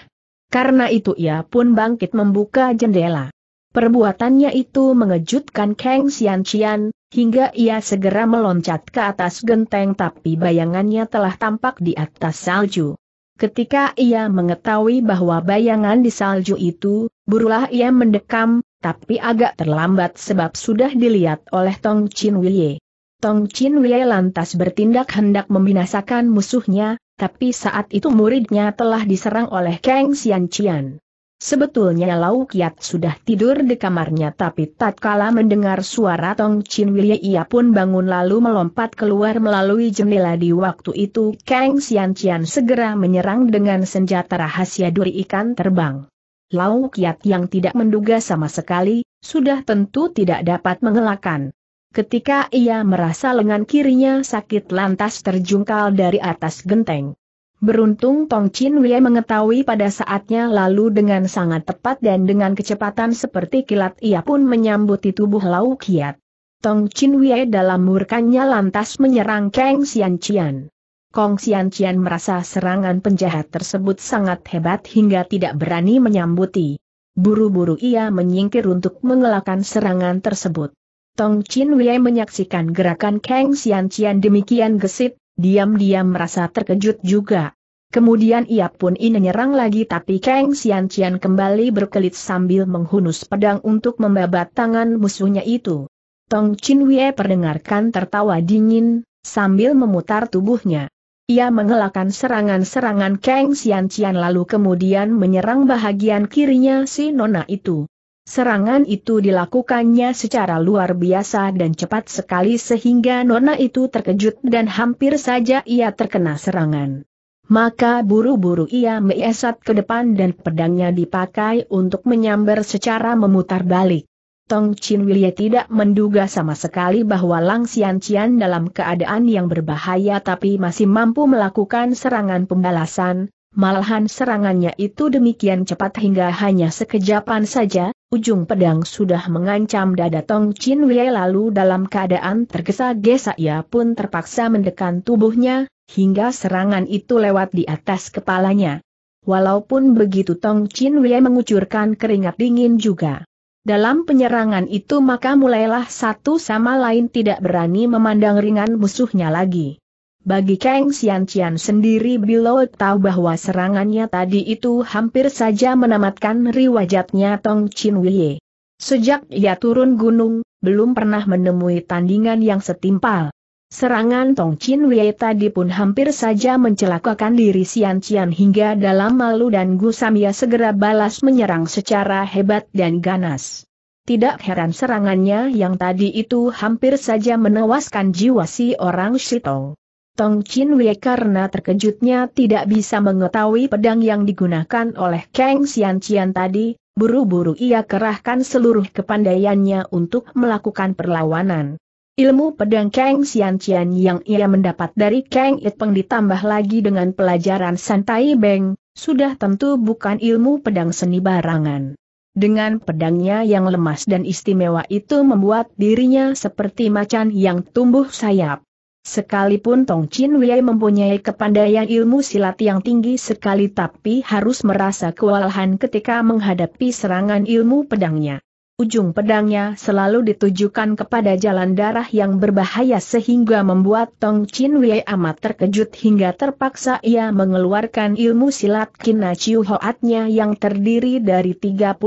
Karena itu ia pun bangkit membuka jendela. Perbuatannya itu mengejutkan Kang Xian Qian, hingga ia segera meloncat ke atas genteng tapi bayangannya telah tampak di atas salju. Ketika ia mengetahui bahwa bayangan di salju itu, burulah ia mendekam, tapi agak terlambat sebab sudah dilihat oleh Tong Chin Wye. Tong Chin Wye lantas bertindak hendak membinasakan musuhnya, tapi saat itu muridnya telah diserang oleh Kang Xian Qian. Sebetulnya Lau Kiat sudah tidur di kamarnya tapi tatkala mendengar suara Tong Chin Wilye ia pun bangun lalu melompat keluar melalui jendela di waktu itu Kang Xian Qian segera menyerang dengan senjata rahasia duri ikan terbang. Lau Kiat yang tidak menduga sama sekali, sudah tentu tidak dapat mengelakkan. Ketika ia merasa lengan kirinya sakit lantas terjungkal dari atas genteng. Beruntung Tong Chin Wei mengetahui pada saatnya lalu dengan sangat tepat dan dengan kecepatan seperti kilat ia pun menyambuti tubuh Lau Kiat. Tong Chin Wei dalam murkanya lantas menyerang Kang Xian Qian. Kong Xian Qian merasa serangan penjahat tersebut sangat hebat hingga tidak berani menyambuti. Buru-buru ia menyingkir untuk mengelakkan serangan tersebut. Tong Chin Wei menyaksikan gerakan Kang Xian Qian demikian gesit, diam-diam merasa terkejut juga. Kemudian ia pun ingin menyerang lagi tapi Kang Xian Cian kembali berkelit sambil menghunus pedang untuk membabat tangan musuhnya itu. Tong Chin Wei perdengarkan tertawa dingin, sambil memutar tubuhnya. Ia mengelakkan serangan-serangan Kang Xian Cian lalu kemudian menyerang bahagian kirinya si Nona itu. Serangan itu dilakukannya secara luar biasa dan cepat sekali sehingga Nona itu terkejut dan hampir saja ia terkena serangan. Maka buru-buru ia meesat ke depan dan pedangnya dipakai untuk menyambar secara memutar balik. Tong Chin Wilye tidak menduga sama sekali bahwa Lang Xian Qian dalam keadaan yang berbahaya tapi masih mampu melakukan serangan pembalasan, Malahan serangannya itu demikian cepat hingga hanya sekejapan saja, Ujung pedang sudah mengancam dada Tong Chin Wei lalu dalam keadaan tergesa-gesa ia pun terpaksa mendekan tubuhnya, hingga serangan itu lewat di atas kepalanya. Walaupun begitu Tong Chin Wei mengucurkan keringat dingin juga. Dalam penyerangan itu maka mulailah satu sama lain tidak berani memandang ringan musuhnya lagi. Bagi Kang Xian Qian sendiri Bilo tahu bahwa serangannya tadi itu hampir saja menamatkan riwajatnya Tong Chin Wei. Sejak ia turun gunung, belum pernah menemui tandingan yang setimpal. Serangan Tong Chin Wei tadi pun hampir saja mencelakakan diri Xian Qian hingga dalam malu dan gusamia segera balas menyerang secara hebat dan ganas. Tidak heran serangannya yang tadi itu hampir saja menewaskan jiwa si orang Shitong. Tong Chin Wei karena terkejutnya tidak bisa mengetahui pedang yang digunakan oleh Kang Xian Qian tadi, buru-buru ia kerahkan seluruh kepandaiannya untuk melakukan perlawanan. Ilmu pedang Kang Xian Qian yang ia mendapat dari Kang Itpeng ditambah lagi dengan pelajaran Santai Beng, sudah tentu bukan ilmu pedang seni barangan. Dengan pedangnya yang lemas dan istimewa itu membuat dirinya seperti macan yang tumbuh sayap. Sekalipun Tong Chin Wei mempunyai kepandaian ilmu silat yang tinggi sekali tapi harus merasa kewalahan ketika menghadapi serangan ilmu pedangnya. Ujung pedangnya selalu ditujukan kepada jalan darah yang berbahaya sehingga membuat Tong Chin Wei amat terkejut hingga terpaksa ia mengeluarkan ilmu silat Kina Chiu Hoatnya yang terdiri dari 36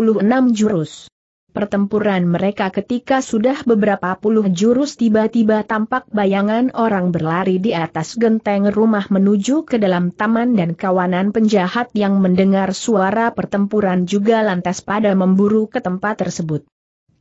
jurus. Pertempuran mereka ketika sudah beberapa puluh jurus tiba-tiba tampak bayangan orang berlari di atas genteng rumah menuju ke dalam taman dan kawanan penjahat yang mendengar suara pertempuran juga lantas pada memburu ke tempat tersebut.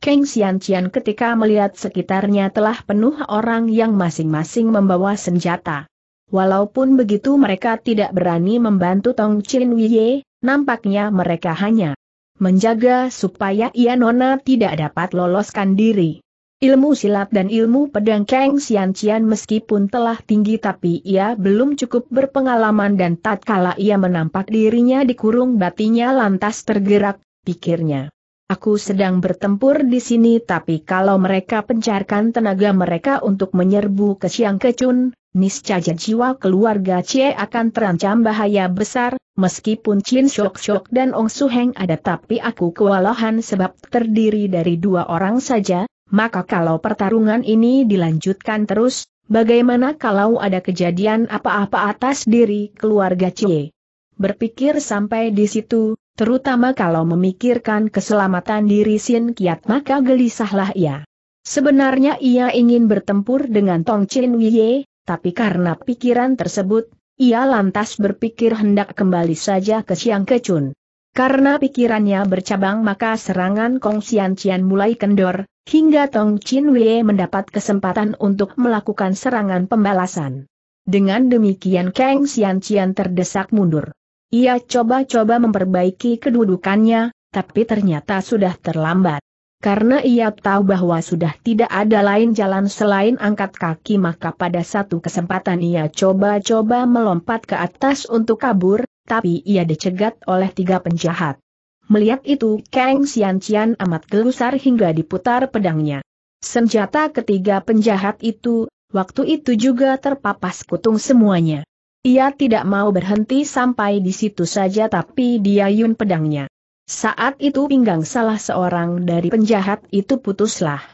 Keng Xianqian ketika melihat sekitarnya telah penuh orang yang masing-masing membawa senjata. Walaupun begitu mereka tidak berani membantu Tong Chin Wei. nampaknya mereka hanya menjaga supaya Ia Nona tidak dapat loloskan diri. Ilmu silat dan ilmu pedang Kang Xian Qian meskipun telah tinggi tapi ia belum cukup berpengalaman dan tatkala ia menampak dirinya dikurung batinya lantas tergerak, pikirnya. Aku sedang bertempur di sini tapi kalau mereka pencarkan tenaga mereka untuk menyerbu ke Siang Kecun, niscaya jiwa keluarga Cie akan terancam bahaya besar, meskipun Chin Shok Shok dan Ong Su Heng ada tapi aku kewalahan sebab terdiri dari dua orang saja, maka kalau pertarungan ini dilanjutkan terus, bagaimana kalau ada kejadian apa-apa atas diri keluarga Cie? Berpikir sampai di situ, terutama kalau memikirkan keselamatan diri Sin Kiat maka gelisahlah ia. Sebenarnya ia ingin bertempur dengan Tong Chin Wiye, tapi karena pikiran tersebut, ia lantas berpikir hendak kembali saja ke Siang Kecun. Karena pikirannya bercabang maka serangan Kong Sian Cian mulai kendor, hingga Tong Chin Wei mendapat kesempatan untuk melakukan serangan pembalasan. Dengan demikian Kang Sian Cian terdesak mundur. Ia coba-coba memperbaiki kedudukannya, tapi ternyata sudah terlambat. Karena ia tahu bahwa sudah tidak ada lain jalan selain angkat kaki maka pada satu kesempatan ia coba-coba melompat ke atas untuk kabur, tapi ia dicegat oleh tiga penjahat. Melihat itu Kang Xianxian amat gelusar hingga diputar pedangnya. Senjata ketiga penjahat itu, waktu itu juga terpapas kutung semuanya. Ia tidak mau berhenti sampai di situ saja tapi dia yun pedangnya. Saat itu pinggang salah seorang dari penjahat itu putuslah.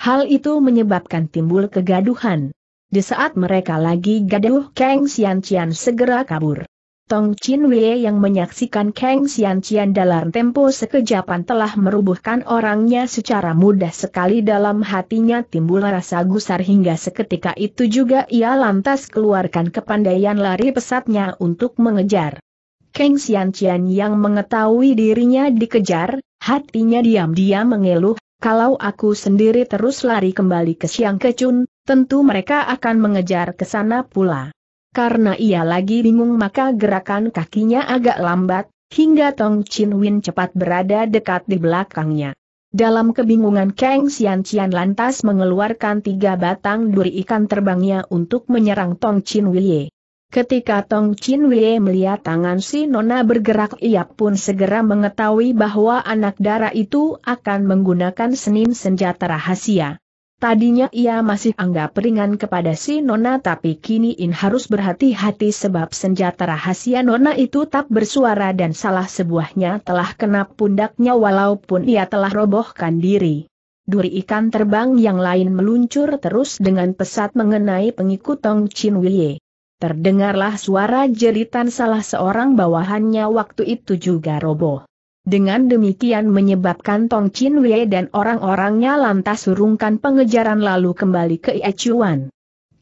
Hal itu menyebabkan timbul kegaduhan. Di saat mereka lagi gaduh Kang Xian Qian segera kabur. Tong Chin Wei yang menyaksikan Kang Xian Qian dalam tempo sekejapan telah merubuhkan orangnya secara mudah sekali dalam hatinya timbul rasa gusar hingga seketika itu juga ia lantas keluarkan kepandaian lari pesatnya untuk mengejar. Kang Xianqian yang mengetahui dirinya dikejar, hatinya diam-diam mengeluh, kalau aku sendiri terus lari kembali ke Siang Kecun, tentu mereka akan mengejar ke sana pula. Karena ia lagi bingung maka gerakan kakinya agak lambat, hingga Tong Chin Win cepat berada dekat di belakangnya. Dalam kebingungan Kang Xianqian lantas mengeluarkan tiga batang duri ikan terbangnya untuk menyerang Tong Chin Win. Ketika Tong Chin Wei melihat tangan si Nona bergerak ia pun segera mengetahui bahwa anak darah itu akan menggunakan senin senjata rahasia. Tadinya ia masih anggap ringan kepada si Nona tapi kini In harus berhati-hati sebab senjata rahasia Nona itu tak bersuara dan salah sebuahnya telah kena pundaknya walaupun ia telah robohkan diri. Duri ikan terbang yang lain meluncur terus dengan pesat mengenai pengikut Tong Chin Wei. Terdengarlah suara jeritan salah seorang bawahannya waktu itu juga roboh. Dengan demikian menyebabkan Tong Chin Wei dan orang-orangnya lantas surungkan pengejaran lalu kembali ke Echuan.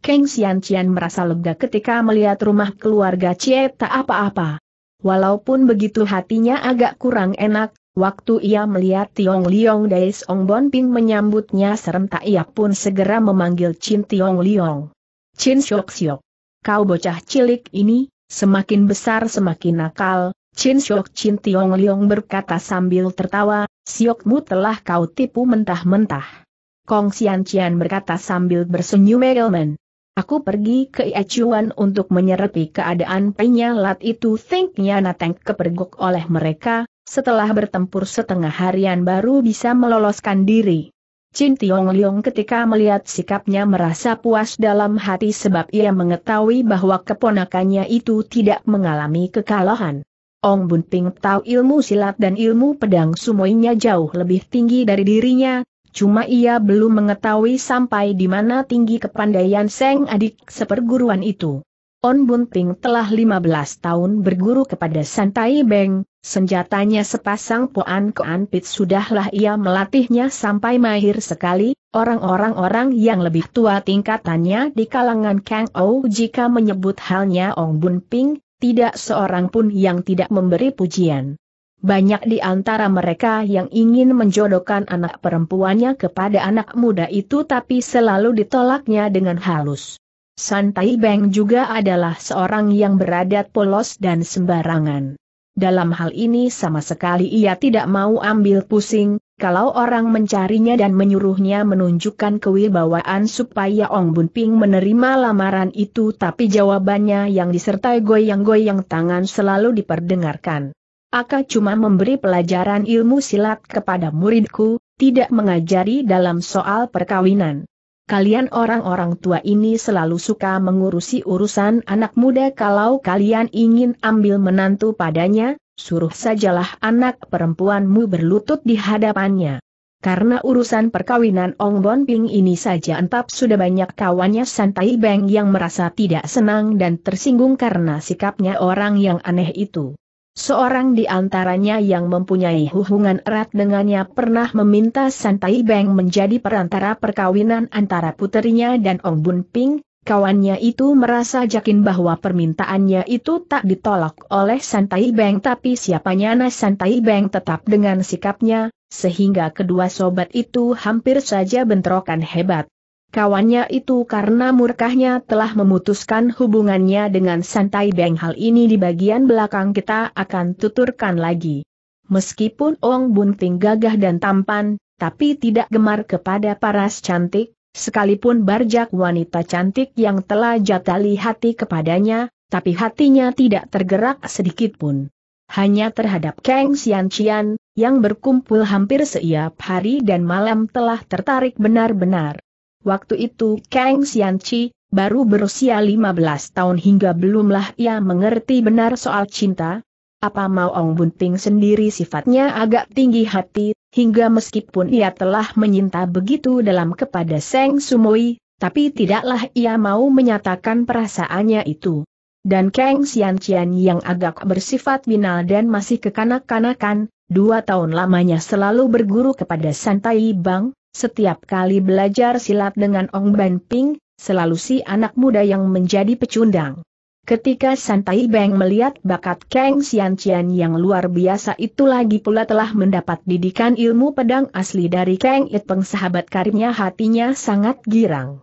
Kang Xian Qian merasa lega ketika melihat rumah keluarga Cie tak apa-apa. Walaupun begitu hatinya agak kurang enak, Waktu ia melihat Tiong Liong Dai Song Bon Ping menyambutnya serentak ia pun segera memanggil Chin Tiong Liong. Chin Syok Syok kau bocah cilik ini, semakin besar semakin nakal, Chin Siok Chin Tiong Liong berkata sambil tertawa, siokmu telah kau tipu mentah-mentah. Kong Xian Qian berkata sambil bersenyum Edelman. Aku pergi ke Iacuan untuk menyerapi keadaan penyalat itu thinknya Nateng kepergok oleh mereka, setelah bertempur setengah harian baru bisa meloloskan diri. Chin Tiong Liong ketika melihat sikapnya merasa puas dalam hati sebab ia mengetahui bahwa keponakannya itu tidak mengalami kekalahan. Ong Bun Ping tahu ilmu silat dan ilmu pedang sumoinya jauh lebih tinggi dari dirinya, cuma ia belum mengetahui sampai di mana tinggi kepandaian Seng adik seperguruan itu. On Bun Ping telah 15 tahun berguru kepada Santai Beng, Senjatanya sepasang poan koan pit sudahlah ia melatihnya sampai mahir sekali, orang-orang orang yang lebih tua tingkatannya di kalangan Kang Ou jika menyebut halnya Ong Bun Ping, tidak seorang pun yang tidak memberi pujian. Banyak di antara mereka yang ingin menjodohkan anak perempuannya kepada anak muda itu tapi selalu ditolaknya dengan halus. Santai Beng juga adalah seorang yang beradat polos dan sembarangan. Dalam hal ini sama sekali ia tidak mau ambil pusing, kalau orang mencarinya dan menyuruhnya menunjukkan kewibawaan supaya Ong Bun Ping menerima lamaran itu tapi jawabannya yang disertai goyang-goyang tangan selalu diperdengarkan. Aka cuma memberi pelajaran ilmu silat kepada muridku, tidak mengajari dalam soal perkawinan. Kalian orang-orang tua ini selalu suka mengurusi urusan anak muda kalau kalian ingin ambil menantu padanya, suruh sajalah anak perempuanmu berlutut di hadapannya. Karena urusan perkawinan Ong Bon Ping ini saja entap sudah banyak kawannya Santai Beng yang merasa tidak senang dan tersinggung karena sikapnya orang yang aneh itu. Seorang di antaranya yang mempunyai hubungan erat dengannya pernah meminta Santai Beng menjadi perantara perkawinan antara puterinya dan Ong Bun Ping, kawannya itu merasa yakin bahwa permintaannya itu tak ditolak oleh Santai Beng tapi siapanya Nas Santai Beng tetap dengan sikapnya, sehingga kedua sobat itu hampir saja bentrokan hebat kawannya itu karena murkahnya telah memutuskan hubungannya dengan Santai Beng hal ini di bagian belakang kita akan tuturkan lagi. Meskipun Ong Bunting gagah dan tampan, tapi tidak gemar kepada paras cantik, sekalipun barjak wanita cantik yang telah jatali hati kepadanya, tapi hatinya tidak tergerak sedikit pun. Hanya terhadap Kang Sian Qian, yang berkumpul hampir setiap hari dan malam telah tertarik benar-benar. Waktu itu Kang Xianqi baru berusia 15 tahun hingga belumlah ia mengerti benar soal cinta. Apa mau Ong Bunting sendiri sifatnya agak tinggi hati, hingga meskipun ia telah menyinta begitu dalam kepada Seng Sumoi, tapi tidaklah ia mau menyatakan perasaannya itu. Dan Kang Xianqian yang agak bersifat binal dan masih kekanak-kanakan, dua tahun lamanya selalu berguru kepada Santai Bang, setiap kali belajar silat dengan Ong Ban Ping, selalu si anak muda yang menjadi pecundang. Ketika Santai Beng melihat bakat Kang Xian Qian yang luar biasa itu lagi pula telah mendapat didikan ilmu pedang asli dari Kang It Peng sahabat karibnya hatinya sangat girang.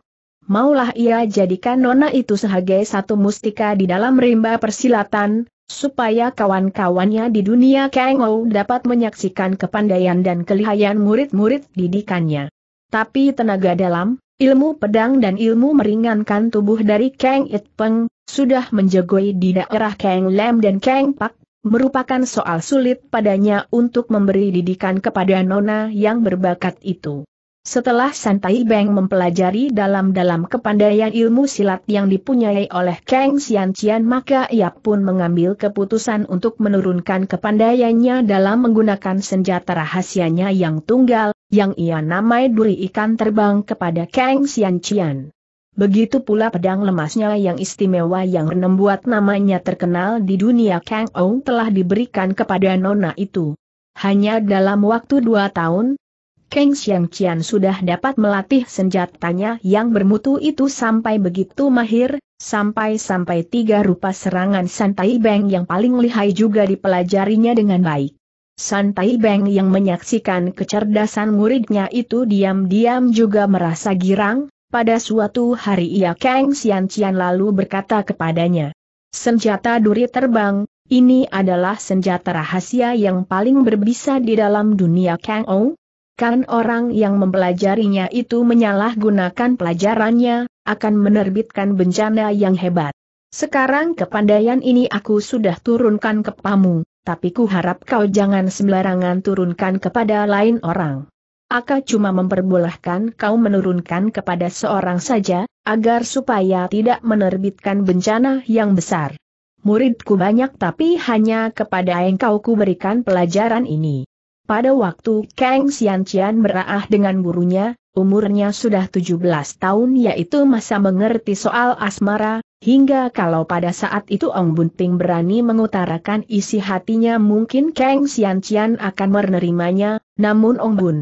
Maulah ia jadikan nona itu sebagai satu mustika di dalam rimba persilatan, supaya kawan-kawannya di dunia Ou dapat menyaksikan kepandaian dan kelihayan murid-murid didikannya. Tapi tenaga dalam, ilmu pedang dan ilmu meringankan tubuh dari Kang It Peng, sudah menjegoi di daerah Kang Lam dan Kang Pak, merupakan soal sulit padanya untuk memberi didikan kepada nona yang berbakat itu. Setelah Santai Beng mempelajari dalam-dalam kepandaian ilmu silat yang dipunyai oleh Kang Xian Qian maka ia pun mengambil keputusan untuk menurunkan kepandaiannya dalam menggunakan senjata rahasianya yang tunggal, yang ia namai duri ikan terbang kepada Kang Xian Qian. Begitu pula pedang lemasnya yang istimewa yang membuat namanya terkenal di dunia Kang Ong telah diberikan kepada Nona itu. Hanya dalam waktu dua tahun, Keng Xiang Qian sudah dapat melatih senjatanya yang bermutu itu sampai begitu mahir, sampai-sampai tiga rupa serangan Santai Beng yang paling lihai juga dipelajarinya dengan baik. Santai Beng yang menyaksikan kecerdasan muridnya itu diam-diam juga merasa girang, pada suatu hari ia Kang Xiang Qian lalu berkata kepadanya, Senjata duri terbang, ini adalah senjata rahasia yang paling berbisa di dalam dunia Kang Ou, Kan orang yang mempelajarinya itu menyalahgunakan pelajarannya, akan menerbitkan bencana yang hebat. Sekarang kepandaian ini aku sudah turunkan ke pamu, tapi ku harap kau jangan sembarangan turunkan kepada lain orang. Aku cuma memperbolehkan kau menurunkan kepada seorang saja, agar supaya tidak menerbitkan bencana yang besar. Muridku banyak tapi hanya kepada engkau ku berikan pelajaran ini. Pada waktu Kang Xianxian beraah dengan gurunya, umurnya sudah 17 tahun yaitu masa mengerti soal asmara, hingga kalau pada saat itu Ong Bunting berani mengutarakan isi hatinya mungkin Kang Xianxian akan menerimanya, namun Ong Bun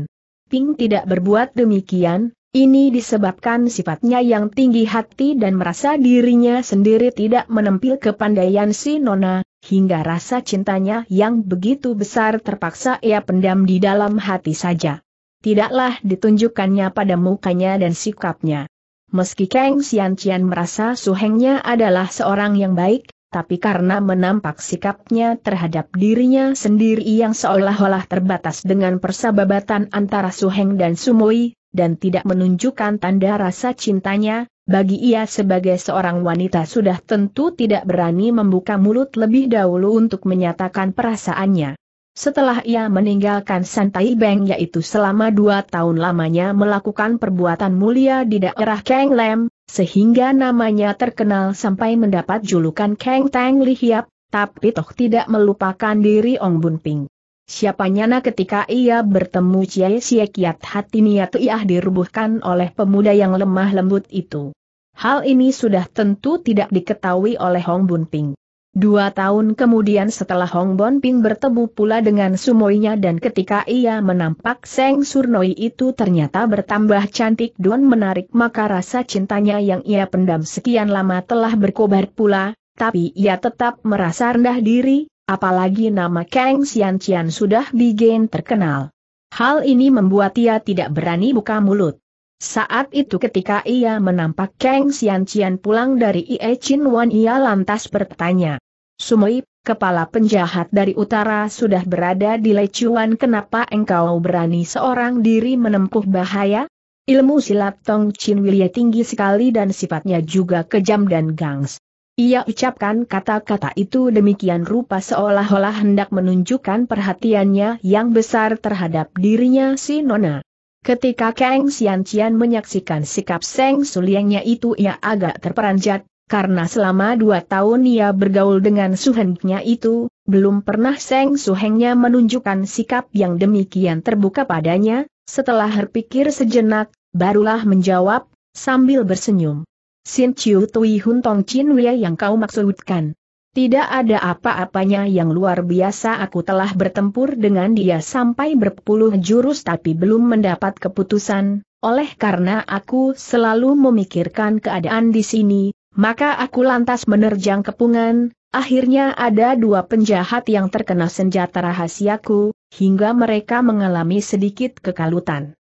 Ping tidak berbuat demikian, ini disebabkan sifatnya yang tinggi hati dan merasa dirinya sendiri tidak menempil kepandaian si Nona, hingga rasa cintanya yang begitu besar terpaksa ia pendam di dalam hati saja. Tidaklah ditunjukkannya pada mukanya dan sikapnya. Meski Kang Xianxian Cian merasa suhengnya adalah seorang yang baik, tapi karena menampak sikapnya terhadap dirinya sendiri yang seolah-olah terbatas dengan persahabatan antara Suheng dan Sumoi dan tidak menunjukkan tanda rasa cintanya, bagi ia sebagai seorang wanita sudah tentu tidak berani membuka mulut lebih dahulu untuk menyatakan perasaannya. Setelah ia meninggalkan Santai Beng yaitu selama dua tahun lamanya melakukan perbuatan mulia di daerah Kang Lem, sehingga namanya terkenal sampai mendapat julukan Kang Tang Li Hiap, tapi toh tidak melupakan diri Ong Bun Ping. Siapa nyana ketika ia bertemu Cie Cie Kiat hati niat Iah dirubuhkan oleh pemuda yang lemah lembut itu. Hal ini sudah tentu tidak diketahui oleh Hong Bun Ping. Dua tahun kemudian setelah Hong Bun Ping bertemu pula dengan sumoinya dan ketika ia menampak Seng Surnoi itu ternyata bertambah cantik dan menarik maka rasa cintanya yang ia pendam sekian lama telah berkobar pula, tapi ia tetap merasa rendah diri, Apalagi nama Kang Xianqian sudah bikin terkenal. Hal ini membuat ia tidak berani buka mulut. Saat itu ketika ia menampak Kang Xianqian pulang dari Ie Chin Wan ia lantas bertanya. Sumoip, kepala penjahat dari utara sudah berada di lecuan kenapa engkau berani seorang diri menempuh bahaya? Ilmu silat Tong Chin Wilye tinggi sekali dan sifatnya juga kejam dan gangs. Ia ucapkan kata-kata itu demikian rupa seolah-olah hendak menunjukkan perhatiannya yang besar terhadap dirinya si Nona. Ketika Kang Xian Cian menyaksikan sikap Seng Suliangnya itu ia agak terperanjat, karena selama dua tahun ia bergaul dengan suhengnya itu, belum pernah Seng Suhengnya menunjukkan sikap yang demikian terbuka padanya, setelah berpikir sejenak, barulah menjawab, sambil bersenyum. Sin Chiu Tui Hun Tong Chin Wei yang kau maksudkan. Tidak ada apa-apanya yang luar biasa aku telah bertempur dengan dia sampai berpuluh jurus tapi belum mendapat keputusan, oleh karena aku selalu memikirkan keadaan di sini, maka aku lantas menerjang kepungan, akhirnya ada dua penjahat yang terkena senjata rahasiaku, hingga mereka mengalami sedikit kekalutan.